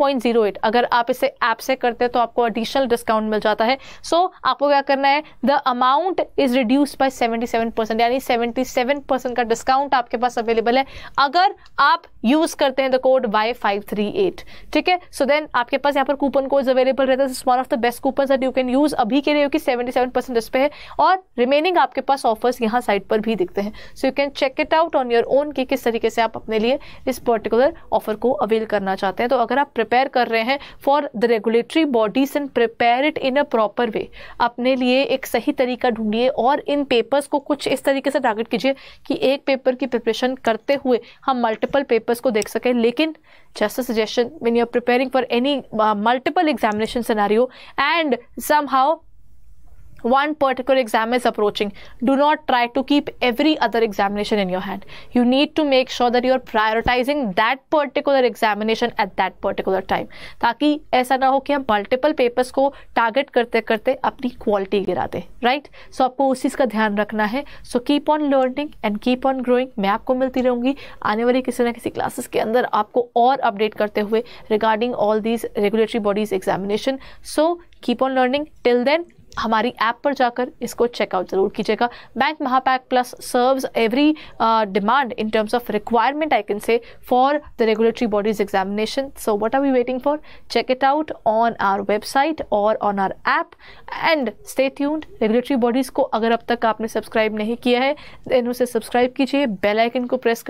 S1: eight अगर आप इसे ऐप से करते हैं तो आपको एडिशनल डिस्काउंट मिल जाता है सो so, आपको क्या करना है the amount is reduce by seventy seven percent यानी सेवेंटी सेवन परसेंट का डिस्काउंट आपके पास अवेलेबल है अगर आप यूज करते हैं the code Y five three eight ठीक है सो देन आपके पास यहाँ पर कूपन कोड अवेलेबल रहता है of the best coupon that you can can use अभी के लिए क्योंकि सेवेंटी सेवन परसेंट इस पर है और रिमेनिंग आपके पास ऑफर्स यहाँ साइट पर भी दिखते हैं so you can check it out on your own कि किस तरीके से आप अपने लिए इस पर्टिकुलर ऑफर को अवेल करना चाहते हैं तो अगर आप प्रिपेयर कर रहे हैं for the regulatory bodies and prepare it in a proper way अपने लिए एक सही तरीका ढूंढिए और इन पेपर्स को कुछ इस तरीके से टारगेट कीजिए कि एक पेपर की प्रिपरेशन करते हुए हम मल्टीपल पेपर्स को देख सकें लेकिन Just a suggestion when you're preparing for any uh, multiple examination scenario and somehow one particular exam is approaching do not try to keep every other examination in your hand you need to make sure that you are prioritizing that particular examination at that particular time taki aisa na ho ki hum multiple papers ko target karte karte apni quality gira de right so, aapko उस चीज़ का ध्यान रखना है so keep on learning and keep on growing मैं आपको मिलती रहूँगी आने वाली किसी ना किसी क्लासेस के अंदर आपको और अपडेट करते हुए regarding all these regulatory bodies examination so keep on learning till then हमारी ऐप पर जाकर इसको चेकआउट ज़रूर कीजिएगा bank Mahapack plus serves every demand in terms of requirement I can say for the regulatory bodies examination so what are we waiting for check it out on our website और on our app and stay tuned regulatory bodies को अगर अब तक आपने subscribe नहीं किया है then उसे सब्सक्राइब कीजिए बेलाइकन को प्रेस